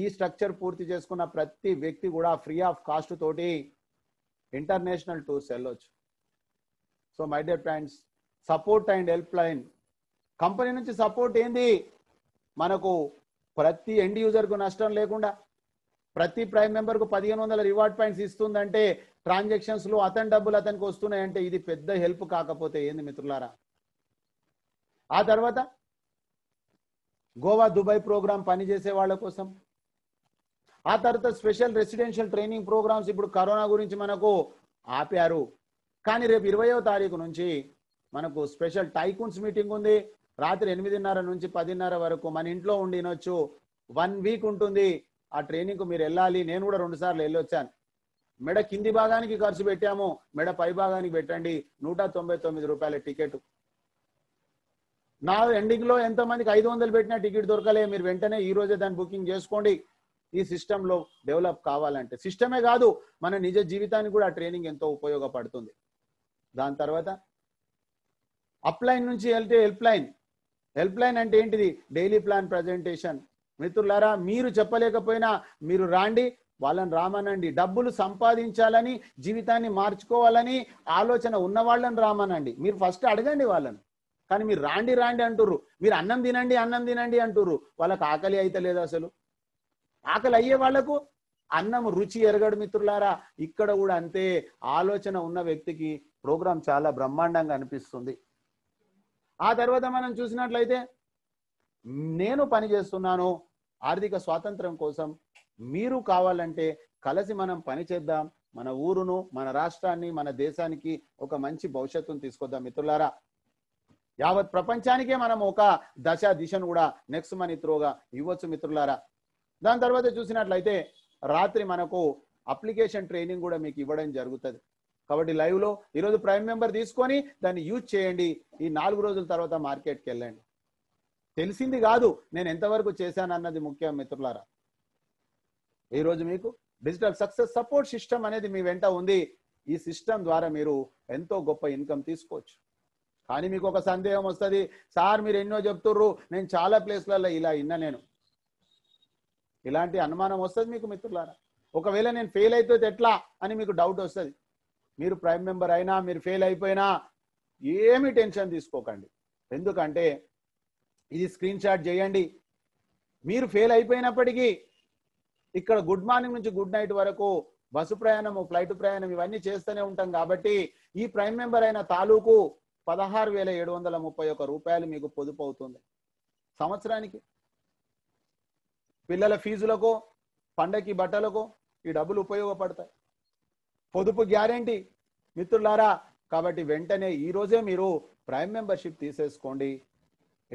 ఈ స్ట్రక్చర్ పూర్తి చేసుకున్న ప్రతి వ్యక్తి కూడా ఫ్రీ ఆఫ్ కాస్ట్ తోటి ఇంటర్నేషనల్ టూర్స్ వెళ్ళొచ్చు so my dear friends support and help line company నుంచి సపోర్ట్ ఏంది మనకు ప్రతి ఎండ్ యూజర్కు నష్టం లేకుండా ప్రతి ప్రైమ్ మెంబర్కు పదిహేను వందల రివార్డ్ పాయింట్స్ ఇస్తుందంటే ట్రాన్సాక్షన్స్లో అతని డబ్బులు అతనికి వస్తున్నాయంటే ఇది పెద్ద హెల్ప్ కాకపోతే ఏంది మిత్రులారా ఆ తర్వాత గోవా దుబాయ్ ప్రోగ్రాం పనిచేసే వాళ్ళ కోసం ఆ తర్వాత స్పెషల్ రెసిడెన్షియల్ ట్రైనింగ్ ప్రోగ్రామ్స్ ఇప్పుడు కరోనా గురించి మనకు ఆపారు కానీ రేపు ఇరవయో తారీఖు నుంచి మనకు స్పెషల్ టైకూన్స్ మీటింగ్ ఉంది రాత్రి ఎనిమిదిన్నర నుంచి పదిన్నర వరకు మన ఇంట్లో ఉండినొచ్చు వన్ వీక్ ఉంటుంది ఆ ట్రైనింగ్కు మీరు వెళ్ళాలి నేను కూడా రెండు సార్లు వెళ్ళొచ్చాను మెడ కింది భాగానికి ఖర్చు పెట్టాము మెడ పై భాగానికి పెట్టండి నూట తొంభై తొమ్మిది రూపాయల టికెట్ నా ఎండింగ్ లో మందికి ఐదు వందలు పెట్టినా టికెట్ దొరకలే మీరు వెంటనే ఈ రోజే దాన్ని బుకింగ్ చేసుకోండి ఈ సిస్టంలో డెవలప్ కావాలంటే సిస్టమే కాదు మన నిజ జీవితానికి కూడా ఆ ట్రైనింగ్ ఎంతో ఉపయోగపడుతుంది దాని తర్వాత అప్లైన్ నుంచి వెళ్తే హెల్ప్ లైన్ హెల్ప్ లైన్ అంటే ఏంటిది డైలీ ప్లాన్ ప్రజెంటేషన్ మిత్రులారా మీరు చెప్పలేకపోయినా మీరు రాండి వాళ్ళని రామనండి డబ్బులు సంపాదించాలని జీవితాన్ని మార్చుకోవాలని ఆలోచన ఉన్న వాళ్ళని రామనండి మీరు ఫస్ట్ అడగండి వాళ్ళని కానీ మీరు రాండి రాండి అంటుర్రు మీరు అన్నం తినండి అన్నం తినండి అంటుర్రు వాళ్ళకి ఆకలి అయితే లేదు అసలు ఆకలి అయ్యే వాళ్ళకు అన్నం రుచి ఎరగడు మిత్రులారా ఇక్కడ కూడా అంతే ఆలోచన ఉన్న వ్యక్తికి ప్రోగ్రాం చాలా బ్రహ్మాండంగా అనిపిస్తుంది ఆ తర్వాత మనం చూసినట్లయితే నేను పని చేస్తున్నాను ఆర్థిక స్వాతంత్రం కోసం మీరు కావాలంటే కలిసి మనం పని చేద్దాం మన ఊరును మన రాష్ట్రాన్ని మన దేశానికి ఒక మంచి భవిష్యత్తును తీసుకొద్దాం మిత్రులారా యావత్ ప్రపంచానికే మనం ఒక దశ దిశను కూడా నెక్స్ట్ మనీ త్రోగా ఇవ్వచ్చు మిత్రులారా దాని తర్వాత చూసినట్లయితే రాత్రి మనకు అప్లికేషన్ ట్రైనింగ్ కూడా మీకు ఇవ్వడం జరుగుతుంది కాబట్టి లైవ్లో ఈరోజు ప్రైమ్ మెంబర్ తీసుకొని దాన్ని యూజ్ చేయండి ఈ నాలుగు రోజుల తర్వాత మార్కెట్కి వెళ్ళండి తెలిసింది కాదు నేను ఎంతవరకు చేశానన్నది ముఖ్యం మిత్రులారా ఈరోజు మీకు డిజిటల్ సక్సెస్ సపోర్ట్ సిస్టమ్ అనేది మీ వెంట ఉంది ఈ సిస్టమ్ ద్వారా మీరు ఎంతో గొప్ప ఇన్కమ్ తీసుకోవచ్చు కానీ మీకు ఒక సందేహం వస్తుంది సార్ మీరు ఎన్నో చెప్తుర్రు నేను చాలా ప్లేస్లలో ఇలా ఇన్న నేను ఇలాంటి అనుమానం వస్తుంది మీకు మిత్రులారా ఒకవేళ నేను ఫెయిల్ అయితే ఎట్లా అని మీకు డౌట్ వస్తుంది మీరు ప్రైమ్ మెంబర్ అయినా మీరు ఫెయిల్ అయిపోయినా ఏమి టెన్షన్ తీసుకోకండి ఎందుకంటే ఇది స్క్రీన్ షాట్ చేయండి మీరు ఫెయిల్ అయిపోయినప్పటికీ ఇక్కడ గుడ్ మార్నింగ్ నుంచి గుడ్ నైట్ వరకు బస్సు ప్రయాణము ఫ్లైట్ ప్రయాణం ఇవన్నీ చేస్తూనే ఉంటాం కాబట్టి ఈ ప్రైమ్ మెంబర్ అయిన తాలూకు పదహారు వేల ఏడు వందల ముప్పై ఒక రూపాయలు మీకు పొదుపు అవుతుంది సంవత్సరానికి పిల్లల ఫీజులకో పండకి బట్టలకో ఈ డబ్బులు ఉపయోగపడతాయి పొదుపు గ్యారంటీ మిత్రులారా కాబట్టి వెంటనే ఈరోజే మీరు ప్రైమ్ మెంబర్షిప్ తీసేసుకోండి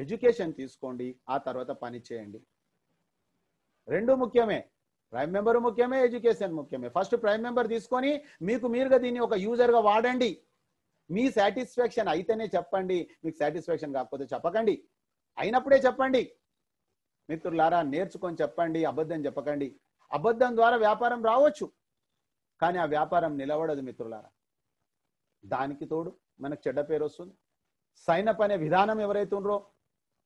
ఎడ్యుకేషన్ తీసుకోండి ఆ తర్వాత పని చేయండి రెండు ముఖ్యమే ప్రైమ్ మెంబర్ ముఖ్యమే ఎడ్యుకేషన్ ముఖ్యమే ఫస్ట్ ప్రైమ్ మెంబర్ తీసుకొని మీకు మీరుగా దీన్ని ఒక యూజర్గా వాడండి మీ సాటిస్ఫాక్షన్ అయితేనే చెప్పండి మీకు సాటిస్ఫాక్షన్ కాకపోతే చెప్పకండి అయినప్పుడే చెప్పండి మిత్రులారా నేర్చుకొని చెప్పండి అబద్ధం చెప్పకండి అబద్ధం ద్వారా వ్యాపారం రావచ్చు కానీ ఆ వ్యాపారం నిలబడదు మిత్రులారా దానికి తోడు మనకు చెడ్డ పేరు వస్తుంది సైనప్ అనే విధానం ఎవరైతే ఉన్నారో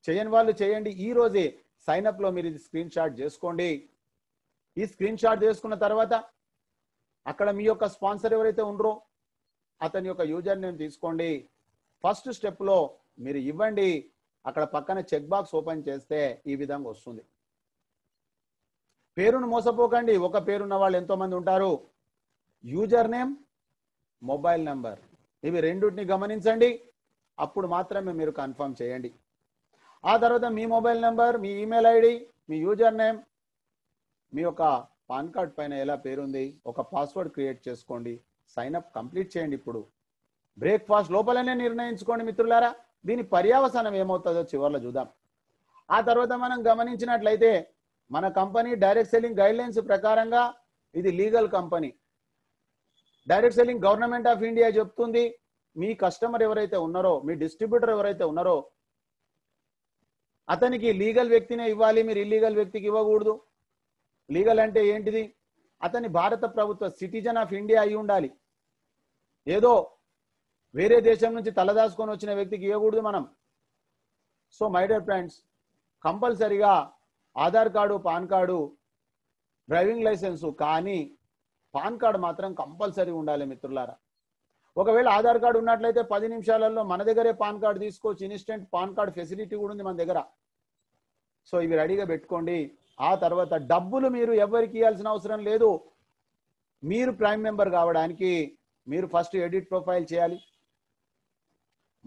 చేయని వాళ్ళు చేయండి ఈ రోజే సైనప్లో మీరు ఇది స్క్రీన్ షాట్ చేసుకోండి ఈ స్క్రీన్ షాట్ చేసుకున్న తర్వాత అక్కడ మీ యొక్క స్పాన్సర్ ఎవరైతే ఉండరో అతని యొక్క యూజర్ నేమ్ తీసుకోండి ఫస్ట్ స్టెప్లో మీరు ఇవ్వండి అక్కడ పక్కన చెక్ బాక్స్ ఓపెన్ చేస్తే ఈ విధంగా వస్తుంది పేరును మోసపోకండి ఒక పేరున్న వాళ్ళు ఎంతోమంది ఉంటారు యూజర్ నేమ్ మొబైల్ నెంబర్ ఇవి రెండింటిని గమనించండి అప్పుడు మాత్రమే మీరు కన్ఫర్మ్ చేయండి ఆ తర్వాత మీ మొబైల్ నెంబర్ మీ ఈమెయిల్ ఐడి మీ యూజర్ నేమ్ మీ యొక్క పాన్ కార్డ్ పైన ఎలా పేరుంది ఒక పాస్వర్డ్ క్రియేట్ చేసుకోండి సైన్ అప్ కంప్లీట్ చేయండి ఇప్పుడు బ్రేక్ఫాస్ట్ లోపలనే నిర్ణయించుకోండి మిత్రులారా దీని పర్యావసానం ఏమవుతుందో చివరిలో చూద్దాం ఆ తర్వాత మనం గమనించినట్లయితే మన కంపెనీ డైరెక్ట్ సెల్లింగ్ గైడ్లైన్స్ ప్రకారంగా ఇది legal company direct selling government of India చెప్తుంది మీ కస్టమర్ ఎవరైతే ఉన్నారో మీ డిస్ట్రిబ్యూటర్ ఎవరైతే ఉన్నారో అతనికి లీగల్ వ్యక్తినే ఇవ్వాలి మీరు ఇల్లీగల్ వ్యక్తికి ఇవ్వకూడదు లీగల్ అంటే ఏంటిది అతని భారత ప్రభుత్వ సిటిజన్ ఆఫ్ ఇండియా అయి ఉండాలి ఏదో వేరే దేశం నుంచి తలదాచుకొని వచ్చిన వ్యక్తికి ఇవ్వకూడదు మనం సో మై డియర్ ఫ్రెండ్స్ కంపల్సరిగా Aadhaar card PAN card driving license కానీ పాన్ కార్డు మాత్రం కంపల్సరీ ఉండాలి మిత్రులారా ఒకవేళ ఆధార్ కార్డు ఉన్నట్లయితే పది నిమిషాలలో మన దగ్గరే పాన్ కార్డు తీసుకోవచ్చు ఇన్స్టెంట్ పాన్ కార్డు ఫెసిలిటీ కూడా ఉంది మన దగ్గర సో ఇవి రెడీగా పెట్టుకోండి ఆ తర్వాత డబ్బులు మీరు ఎవరికి ఇవ్వాల్సిన అవసరం లేదు మీరు ప్రైమ్ మెంబర్ కావడానికి మీరు ఫస్ట్ ఎడిట్ ప్రొఫైల్ చేయాలి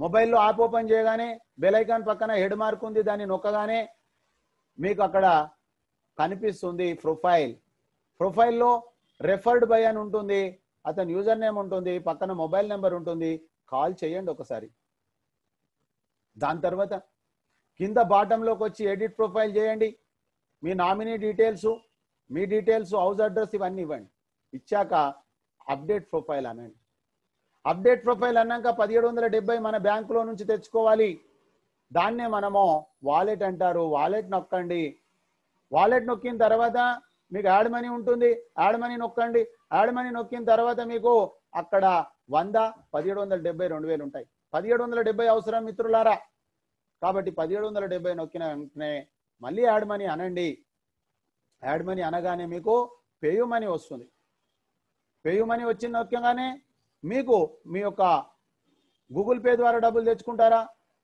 మొబైల్లో యాప్ ఓపెన్ చేయగానే బెలైకాన్ పక్కన హెడ్ మార్క్ ఉంది దాన్ని నొక్కగానే మీకు అక్కడ కనిపిస్తుంది ప్రొఫైల్ ప్రొఫైల్లో రెఫర్డ్ బై అని ఉంటుంది అతని యూజర్ నేమ్ ఉంటుంది పక్కన మొబైల్ నెంబర్ ఉంటుంది కాల్ చేయండి ఒకసారి దాని తర్వాత కింద బాటంలోకి వచ్చి ఎడిట్ ప్రొఫైల్ చేయండి మీ నామినీ డీటెయిల్స్ మీ డీటెయిల్స్ హౌస్ అడ్రస్ ఇవన్నీ ఇవ్వండి ఇచ్చాక అప్డేట్ ప్రొఫైల్ అనండి అప్డేట్ ప్రొఫైల్ అన్నాక పదిహేడు వందల డెబ్బై మన బ్యాంకులో నుంచి తెచ్చుకోవాలి దాన్నే మనము వాలెట్ అంటారు వాలెట్ నొక్కండి వాలెట్ నొక్కిన తర్వాత మీకు యాడ్ మనీ ఉంటుంది యాడ్ మనీ నొక్కండి యాడ్ మనీ నొక్కిన తర్వాత మీకు అక్కడ వంద పదిహేడు వందల డెబ్బై రెండు వేలు ఉంటాయి పదిహేడు వందల డెబ్బై అవసరం మిత్రులారా కాబట్టి పదిహేడు వందల డెబ్బై నొక్కిన వెంటనే మళ్ళీ యాడ్ మనీ అనండి యాడ్ మనీ అనగానే మీకు పేయు మనీ వస్తుంది పేయు మనీ వచ్చిన ముఖ్యంగానే మీకు మీ యొక్క గూగుల్ పే ద్వారా డబ్బులు తెచ్చుకుంటారా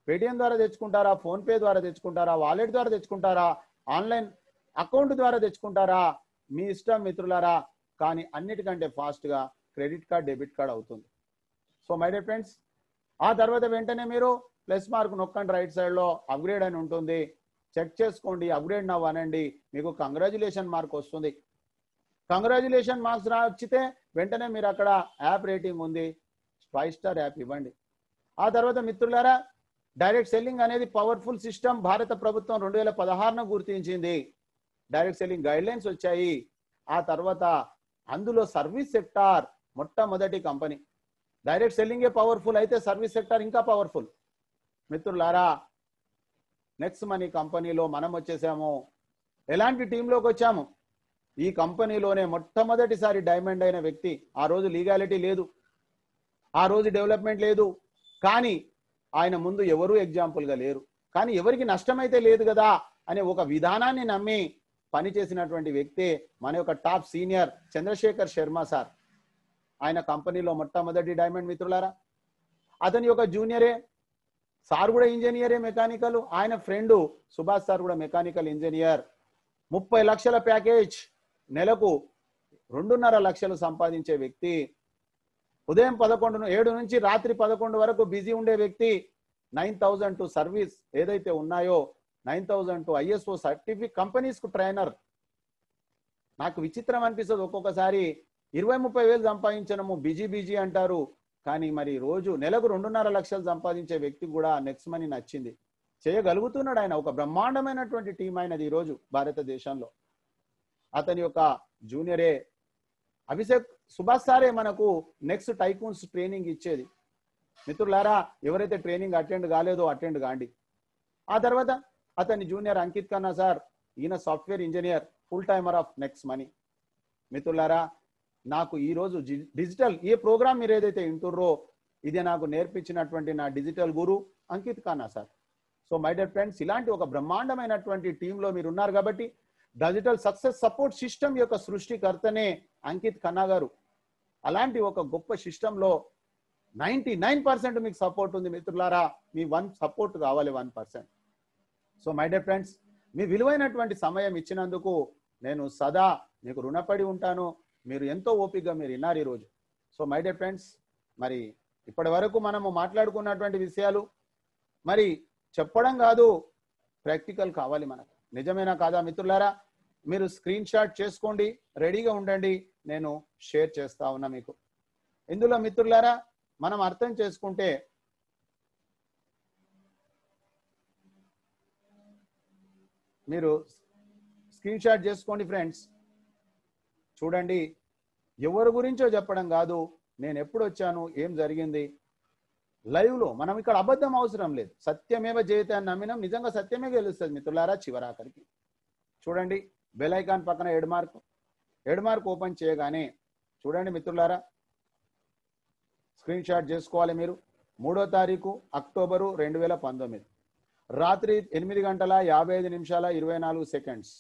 పేటిఎం ద్వారా తెచ్చుకుంటారా ఫోన్పే ద్వారా తెచ్చుకుంటారా వాలెట్ ద్వారా తెచ్చుకుంటారా ఆన్లైన్ అకౌంట్ ద్వారా తెచ్చుకుంటారా మీ ఇష్టం మిత్రులారా కానీ అన్నిటికంటే ఫాస్ట్గా క్రెడిట్ కార్డ్ డెబిట్ కార్డ్ అవుతుంది సో మై డియర్ ఫ్రెండ్స్ ఆ తర్వాత వెంటనే మీరు ప్లస్ మార్క్ నొక్కండి రైట్ సైడ్లో అప్గ్రేడ్ అని ఉంటుంది చెక్ చేసుకోండి అప్గ్రేడ్ నవ్ అనండి మీకు కంగ్రాచులేషన్ మార్క్ వస్తుంది కంగ్రాచులేషన్ మార్క్స్ రాచితే వెంటనే మీరు అక్కడ యాప్ రేటింగ్ ఉంది ఫైవ్ స్టార్ యాప్ ఇవ్వండి ఆ తర్వాత మిత్రులారా డైరెక్ట్ సెల్లింగ్ అనేది పవర్ఫుల్ సిస్టమ్ భారత ప్రభుత్వం రెండు వేల పదహారున గుర్తించింది డైరెక్ట్ సెల్లింగ్ గైడ్ లైన్స్ వచ్చాయి ఆ తర్వాత అందులో సర్వీస్ సెక్టార్ మొట్టమొదటి కంపెనీ డైరెక్ట్ సెల్లింగే పవర్ఫుల్ అయితే సర్వీస్ సెక్టార్ ఇంకా పవర్ఫుల్ మిత్రులారా నెక్స్ట్ మనీ కంపెనీలో మనం వచ్చేసాము ఎలాంటి టీంలోకి వచ్చాము ఈ కంపెనీలోనే మొట్టమొదటిసారి డైమండ్ అయిన వ్యక్తి ఆ రోజు లీగాలిటీ లేదు ఆ రోజు డెవలప్మెంట్ లేదు కానీ ఆయన ముందు ఎవరూ ఎగ్జాంపుల్గా లేరు కానీ ఎవరికి నష్టమైతే లేదు కదా అనే ఒక విధానాన్ని నమ్మి పనిచేసినటువంటి వ్యక్తే మన యొక్క top senior Chandrasekhar Sharma sir ఆయన కంపెనీలో మొట్టమొదటి డైమండ్ మిత్రులారా అతని యొక్క జూనియరే సార్ కూడా ఇంజనీరే మెకానికల్ ఆయన ఫ్రెండ్ సుభాష్ సార్ కూడా మెకానికల్ ఇంజనీర్ ముప్పై లక్షల ప్యాకేజ్ నెలకు రెండున్నర లక్షలు సంపాదించే వ్యక్తి ఉదయం పదకొండు ఏడు నుంచి రాత్రి పదకొండు వరకు బిజీ ఉండే వ్యక్తి నైన్ థౌజండ్ టు సర్వీస్ ఏదైతే ఉన్నాయో nine thousand two ISO certified కంపెనీస్కు ట్రైనర్ నాకు విచిత్రం అనిపిస్తుంది ఒక్కొక్కసారి ఇరవై ముప్పై వేలు సంపాదించను బిజీ బిజీ అంటారు కానీ మరి రోజు నెలకు రెండున్నర లక్షలు సంపాదించే వ్యక్తి కూడా నెక్స్ట్ మనీ నచ్చింది చేయగలుగుతున్నాడు ఆయన ఒక బ్రహ్మాండమైనటువంటి టీం ఆయనది ఈరోజు భారతదేశంలో అతని యొక్క జూనియరే అభిషేక్ సుభాష్ సారే మనకు నెక్స్ట్ టైకూన్స్ ట్రైనింగ్ ఇచ్చేది మిత్రులారా ఎవరైతే ట్రైనింగ్ అటెండ్ కాలేదో అటెండ్ కాండి ఆ తర్వాత అతని జూనియర్ అంకిత్ ఖన్నా సార్ ఈయన software engineer full timer of next money మిత్రులారా నాకు ఈరోజు డిజిటల్ ఏ ప్రోగ్రామ్ మీరు ఏదైతే వింటుర్రో ఇది నాకు నేర్పించినటువంటి నా digital guru Ankit Khanna sir so my dear friends ఇలాంటి ఒక బ్రహ్మాండమైనటువంటి టీంలో మీరు ఉన్నారు కాబట్టి డిజిటల్ సక్సెస్ సపోర్ట్ సిస్టమ్ యొక్క సృష్టికర్తనే అంకిత్ ఖన్నా గారు అలాంటి ఒక గొప్ప సిస్టంలో నైంటీ నైన్ పర్సెంట్ మీకు సపోర్ట్ ఉంది మిత్రులారా మీ వన్ సపోర్ట్ కావాలి one percent so my dear friends మీ విలువైనటువంటి సమయం ఇచ్చినందుకు నేను సదా మీకు రుణపడి ఉంటాను మీరు ఎంతో ఓపికగా మీరు విన్నారు ఈరోజు సో మై డియర్ ఫ్రెండ్స్ మరి ఇప్పటి వరకు మనము మాట్లాడుకున్నటువంటి విషయాలు మరి చెప్పడం కాదు ప్రాక్టికల్ కావాలి మనకు నిజమేనా కాదా మిత్రులారా మీరు స్క్రీన్ షాట్ చేసుకోండి రెడీగా ఉండండి నేను షేర్ చేస్తా ఉన్నా మీకు ఇందులో మిత్రులారా మనం అర్థం చేసుకుంటే మీరు స్క్రీన్ షాట్ చేసుకోండి ఫ్రెండ్స్ చూడండి ఎవరి గురించో చెప్పడం కాదు నేను ఎప్పుడు వచ్చాను ఏం జరిగింది లైవ్లో మనం ఇక్కడ అబద్ధం అవసరం లేదు సత్యమేవ జీవితాన్ని నమ్మినాం నిజంగా సత్యమే గెలుస్తుంది మిత్రులారా చివరాఖరికి చూడండి బెలైకాన్ పక్కన ఎడ్మార్క్ ఎడ్మార్క్ ఓపెన్ చేయగానే చూడండి మిత్రులారా స్క్రీన్ షాట్ చేసుకోవాలి మీరు మూడో తారీఖు అక్టోబరు రెండు వేల పంతొమ్మిది రాత్రి ఎనిమిది గంటల యాభై ఐదు నిమిషాల ఇరవై నాలుగు సెకండ్స్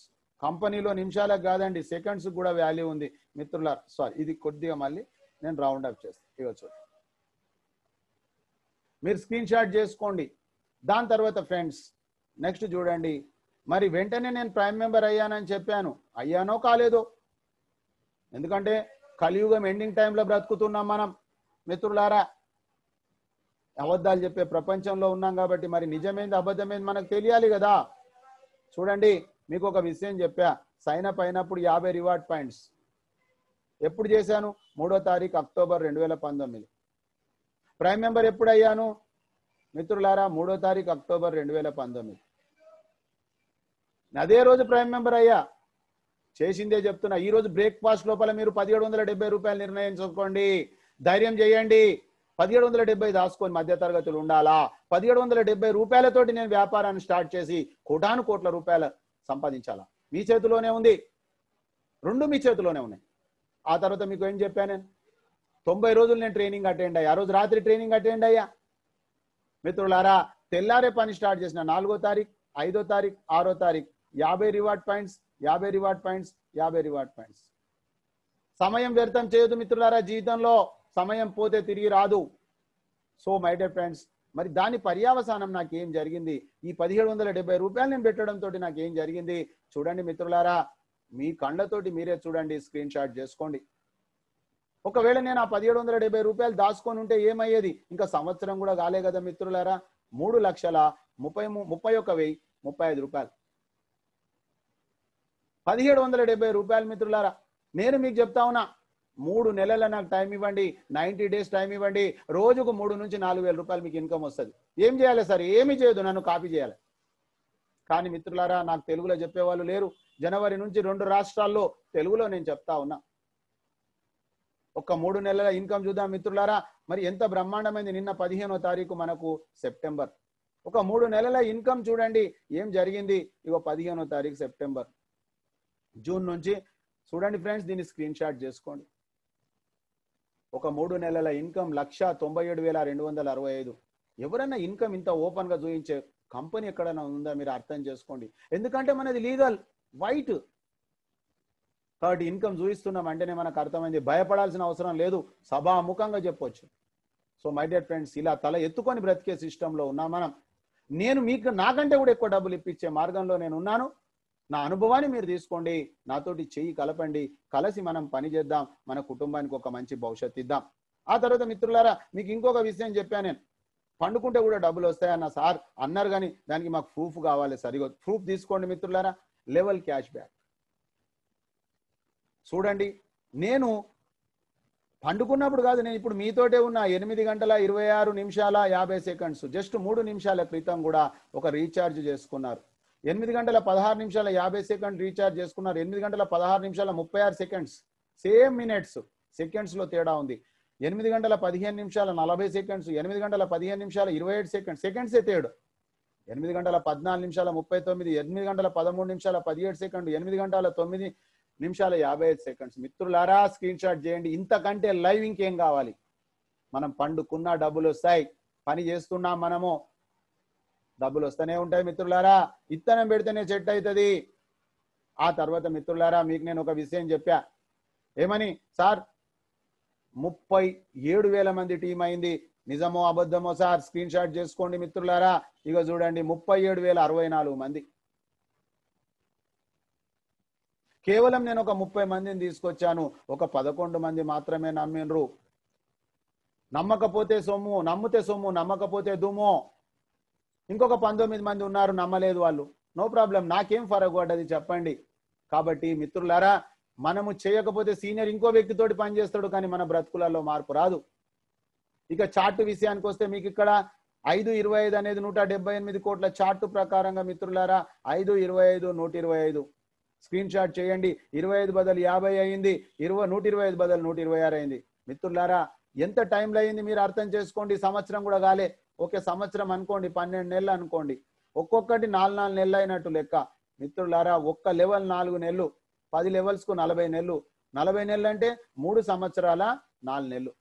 కంపెనీలో నిమిషాలకు కాదండి సెకండ్స్ కూడా వాల్యూ ఉంది మిత్రుల సారీ ఇది కొద్దిగా మళ్ళీ నేను రౌండ్ అప్ చేస్తాను ఇక చూడండి మీరు స్క్రీన్ షాట్ చేసుకోండి దాని తర్వాత ఫ్రెండ్స్ నెక్స్ట్ చూడండి మరి వెంటనే నేను ప్రైమ్ మెంబర్ అయ్యానని చెప్పాను అయ్యానో కాలేదో ఎందుకంటే కలియుగం ఎండింగ్ టైంలో బ్రతుకుతున్నాం మనం మిత్రులారా అబద్ధాలు చెప్పే ప్రపంచంలో ఉన్నాం కాబట్టి మరి నిజమేంది అబద్ధమేంది మనకు తెలియాలి కదా చూడండి మీకు ఒక విషయం చెప్పా సైన్ అప్ అయినప్పుడు యాభై రివార్డ్ పాయింట్స్ ఎప్పుడు చేశాను మూడో తారీఖు అక్టోబర్ రెండు వేల పంతొమ్మిది ప్రైమ్ మెంబర్ ఎప్పుడు అయ్యాను మిత్రులారా మూడో తారీఖు అక్టోబర్ రెండు వేల పంతొమ్మిది అదే రోజు ప్రైమ్ మెంబర్ అయ్యా చేసిందే చెప్తున్నా ఈ రోజు బ్రేక్ఫాస్ట్ లోపల మీరు పదిహేడు వందల డెబ్బై రూపాయలు నిర్ణయించుకోండి ధైర్యం చేయండి పదిహేడు వందల డెబ్బై దాచుకొని మధ్యతరగతులు ఉండాలా పదిహేడు వందల డెబ్బై రూపాయలతోటి నేను వ్యాపారాన్ని స్టార్ట్ చేసి కోటాను కోట్ల రూపాయల సంపాదించాలా మీ చేతిలోనే ఉంది రెండు మీ చేతిలోనే ఉన్నాయి ఆ తర్వాత మీకు ఏం చెప్పాను నేను తొంభై రోజులు నేను ట్రైనింగ్ అటెండ్ అయ్యా ఆ రోజు రాత్రి ట్రైనింగ్ అటెండ్ అయ్యా మిత్రులారా తెల్లారే పని స్టార్ట్ చేసిన నాలుగో తారీఖు ఐదో తారీఖు ఆరో తారీఖు యాభై రివార్డ్ పాయింట్స్ యాభై రివార్డ్ పాయింట్స్ యాభై రివార్డ్ పాయింట్స్ సమయం వ్యర్థం చేయదు మిత్రులారా జీవితంలో సమయం పోతే తిరిగి రాదు సో మై డే ఫ్రెండ్స్ మరి దాని పర్యావసానం నాకేం జరిగింది ఈ పదిహేడు వందల డెబ్బై రూపాయలు నేను పెట్టడంతో నాకేం జరిగింది చూడండి మిత్రులారా మీ కళ్ళతోటి మీరే చూడండి స్క్రీన్ షాట్ చేసుకోండి ఒకవేళ నేను ఆ పదిహేడు వందల డెబ్బై రూపాయలు దాచుకొని ఉంటే ఏమయ్యేది ఇంకా సంవత్సరం కూడా కాలే కదా మిత్రులారా మూడు లక్షల ముప్పై ముప్పై ఒక్క వెయ్యి ముప్పై ఐదు రూపాయలు పదిహేడు వందల డెబ్బై రూపాయలు మిత్రులారా నేను మీకు చెప్తా ఉన్నా మూడు నెలల నాకు టైం ఇవ్వండి నైన్టీ డేస్ టైం ఇవ్వండి రోజుకు మూడు నుంచి నాలుగు వేల రూపాయలు మీకు ఇన్కమ్ వస్తుంది ఏం చేయాలి సార్ ఏమి చేయదు నన్ను కాపీ చేయాలి కానీ మిత్రులారా నాకు తెలుగులో చెప్పేవాళ్ళు లేరు జనవరి నుంచి రెండు రాష్ట్రాల్లో తెలుగులో నేను చెప్తా ఉన్నా ఒక మూడు నెలల ఇన్కమ్ చూద్దాం మిత్రులారా మరి ఎంత బ్రహ్మాండమైంది నిన్న పదిహేనో తారీఖు మనకు సెప్టెంబర్ ఒక మూడు నెలల ఇన్కమ్ చూడండి ఏం జరిగింది ఇక పదిహేనో తారీఖు సెప్టెంబర్ జూన్ నుంచి చూడండి ఫ్రెండ్స్ దీన్ని స్క్రీన్ షాట్ చేసుకోండి ఒక మూడు నెలల ఇన్కమ్ లక్ష తొంభై ఏడు వేల రెండు వందల అరవై ఐదు ఎవరైనా ఇన్కమ్ ఇంత ఓపెన్ గా చూపించే కంపెనీ ఎక్కడైనా ఉందా మీరు అర్థం చేసుకోండి ఎందుకంటే మనది లీగల్ వైట్ కాబట్టి ఇన్కమ్ చూపిస్తున్నాం అంటేనే మనకు అర్థమైంది భయపడాల్సిన అవసరం లేదు సభాముఖంగా చెప్పొచ్చు సో మై డియర్ ఫ్రెండ్స్ ఇలా తల ఎత్తుకొని బ్రతికే సిస్టంలో ఉన్నాం మనం నేను మీకు నాకంటే కూడా ఎక్కువ డబ్బులు ఇప్పించే మార్గంలో నేను ఉన్నాను నా అనుభవాన్ని మీరు తీసుకోండి నాతోటి చెయ్యి కలపండి కలిసి మనం పని చేద్దాం మన కుటుంబానికి ఒక మంచి భవిష్యత్తు ఇద్దాం ఆ తర్వాత మిత్రులారా మీకు ఇంకొక విషయం చెప్పాను నేను పండుకుంటే కూడా డబ్బులు వస్తాయన్న సార్ అన్నారు కానీ దానికి మాకు ప్రూఫ్ కావాలి సరిగో ప్రూఫ్ తీసుకోండి మిత్రులారా లెవెల్ క్యాష్ బ్యాక్ చూడండి నేను పండుకున్నప్పుడు కాదు నేను ఇప్పుడు మీతోటే ఉన్న ఎనిమిది గంటల ఇరవై ఆరు నిమిషాల యాభై సెకండ్స్ జస్ట్ మూడు నిమిషాల క్రితం కూడా ఒక రీఛార్జ్ చేసుకున్నారు ఎనిమిది గంటల పదహారు నిమిషాల యాభై సెకండ్ రీఛార్జ్ చేసుకున్నారు ఎనిమిది గంటల పదహారు నిమిషాల ముప్పై ఆరు సెకండ్స్ సేమ్ మినిట్స్ సెకండ్స్లో తేడా ఉంది ఎనిమిది గంటల పదిహేను నిమిషాల నలభై సెకండ్స్ ఎనిమిది గంటల పదిహేను నిమిషాల ఇరవై ఏడు సెకండ్స్ సెకండ్సే తేడు ఎనిమిది గంటల పద్నాలుగు నిమిషాల ముప్పై తొమ్మిది ఎనిమిది గంటల పదమూడు నిమిషాల పదిహేడు సెకండ్ ఎనిమిది గంటల తొమ్మిది నిమిషాల యాభై ఐదు సెకండ్స్ మిత్రులారా స్క్రీన్ షాట్ చేయండి ఇంతకంటే లైవ్ ఇంకేం కావాలి మనం పండుకున్న డబ్బులు వస్తాయి పని చేస్తున్నాం మనము డబ్బులు వస్తూనే ఉంటాయి మిత్రులారా ఇత్తనం పెడితేనే చెట్టు అవుతుంది ఆ తర్వాత మిత్రులారా మీకు నేను ఒక విషయం చెప్పా ఏమని సార్ ముప్పై ఏడు వేల మంది టీం అయింది నిజమో అబద్ధమో సార్ స్క్రీన్ షాట్ చేసుకోండి మిత్రులారా ఇక చూడండి ముప్పై ఏడు వేల అరవై నాలుగు మంది కేవలం నేను ఒక ముప్పై మందిని తీసుకొచ్చాను ఒక పదకొండు మంది మాత్రమే నమ్మిండ్రు నమ్మకపోతే సొమ్ము నమ్మితే సొమ్ము నమ్మకపోతే దుమ్ము ఇంకొక పంతొమ్మిది మంది ఉన్నారు నమ్మలేదు వాళ్ళు నో ప్రాబ్లం నాకేం ఫరగొడ్డది చెప్పండి కాబట్టి మిత్రులారా మనము చేయకపోతే సీనియర్ ఇంకో వ్యక్తితోటి పనిచేస్తాడు కానీ మన బ్రతుకులలో మార్పు రాదు ఇక చార్ట్ విషయానికి వస్తే మీకు ఇక్కడ ఐదు ఇరవై ఐదు అనేది నూట డెబ్బై ఎనిమిది కోట్ల చార్ట్ ప్రకారంగా మిత్రులారా ఐదు ఇరవై ఐదు నూట ఇరవై ఐదు స్క్రీన్ షాట్ చేయండి ఇరవై ఐదు బదులు యాభై అయింది ఇరవై నూట ఇరవై ఐదు బదులు నూట ఇరవై ఆరు అయింది మిత్రులారా ఎంత టైంలో అయింది మీరు అర్థం చేసుకోండి సంవత్సరం కూడా కాలే ఓకే సంవత్సరం అనుకోండి పన్నెండు నెలలు అనుకోండి ఒక్కొక్కటి నాలుగు నాలుగు నెలలు అయినట్టు లెక్క మిత్రులారా ఒక్క లెవెల్ నాలుగు నెలలు పది లెవెల్స్కు నలభై నెలలు నలభై నెలలు అంటే మూడు సంవత్సరాల నాలుగు నెలలు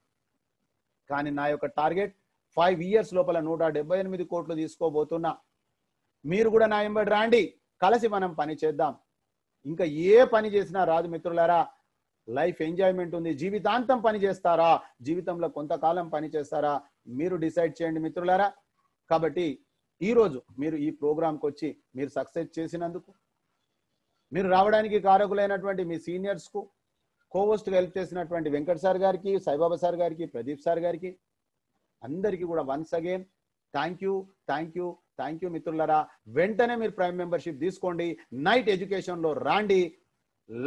కానీ నా యొక్క టార్గెట్ ఫైవ్ ఇయర్స్ లోపల నూట డెబ్బై ఎనిమిది కోట్లు తీసుకోబోతున్నా మీరు కూడా నా ఎంబడి రాండి కలిసి మనం పని చేద్దాం ఇంకా ఏ పని చేసినా రాదు మిత్రులారా లైఫ్ ఎంజాయ్మెంట్ ఉంది జీవితాంతం పని చేస్తారా జీవితంలో కొంతకాలం పని చేస్తారా మీరు డిసైడ్ చేయండి మిత్రులారా కాబట్టి ఈరోజు మీరు ఈ ప్రోగ్రాంకి వచ్చి మీరు సక్సెస్ చేసినందుకు మీరు రావడానికి కారకులైనటువంటి మీ సీనియర్స్కు కోవోస్ట్గా హెల్ప్ చేసినటువంటి వెంకట్ సార్ గారికి సాయిబాబా సార్ గారికి ప్రదీప్ సార్ గారికి అందరికీ కూడా once again thank you thank you thank you మిత్రులరా వెంటనే మీరు ప్రైమ్ మెంబర్షిప్ తీసుకోండి నైట్ ఎడ్యుకేషన్లో రాండి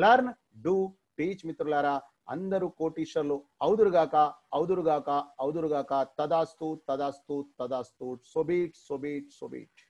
లర్న్ డూ టీచ్ మిత్రులారా అందరూ కోటీశ్వర్లు అవుదురుగాక అవుదురుగాక అవుదురుగాక తదాస్తు తదాస్తు తదాస్తు సొబీట్ సొబీట్ సొబీట్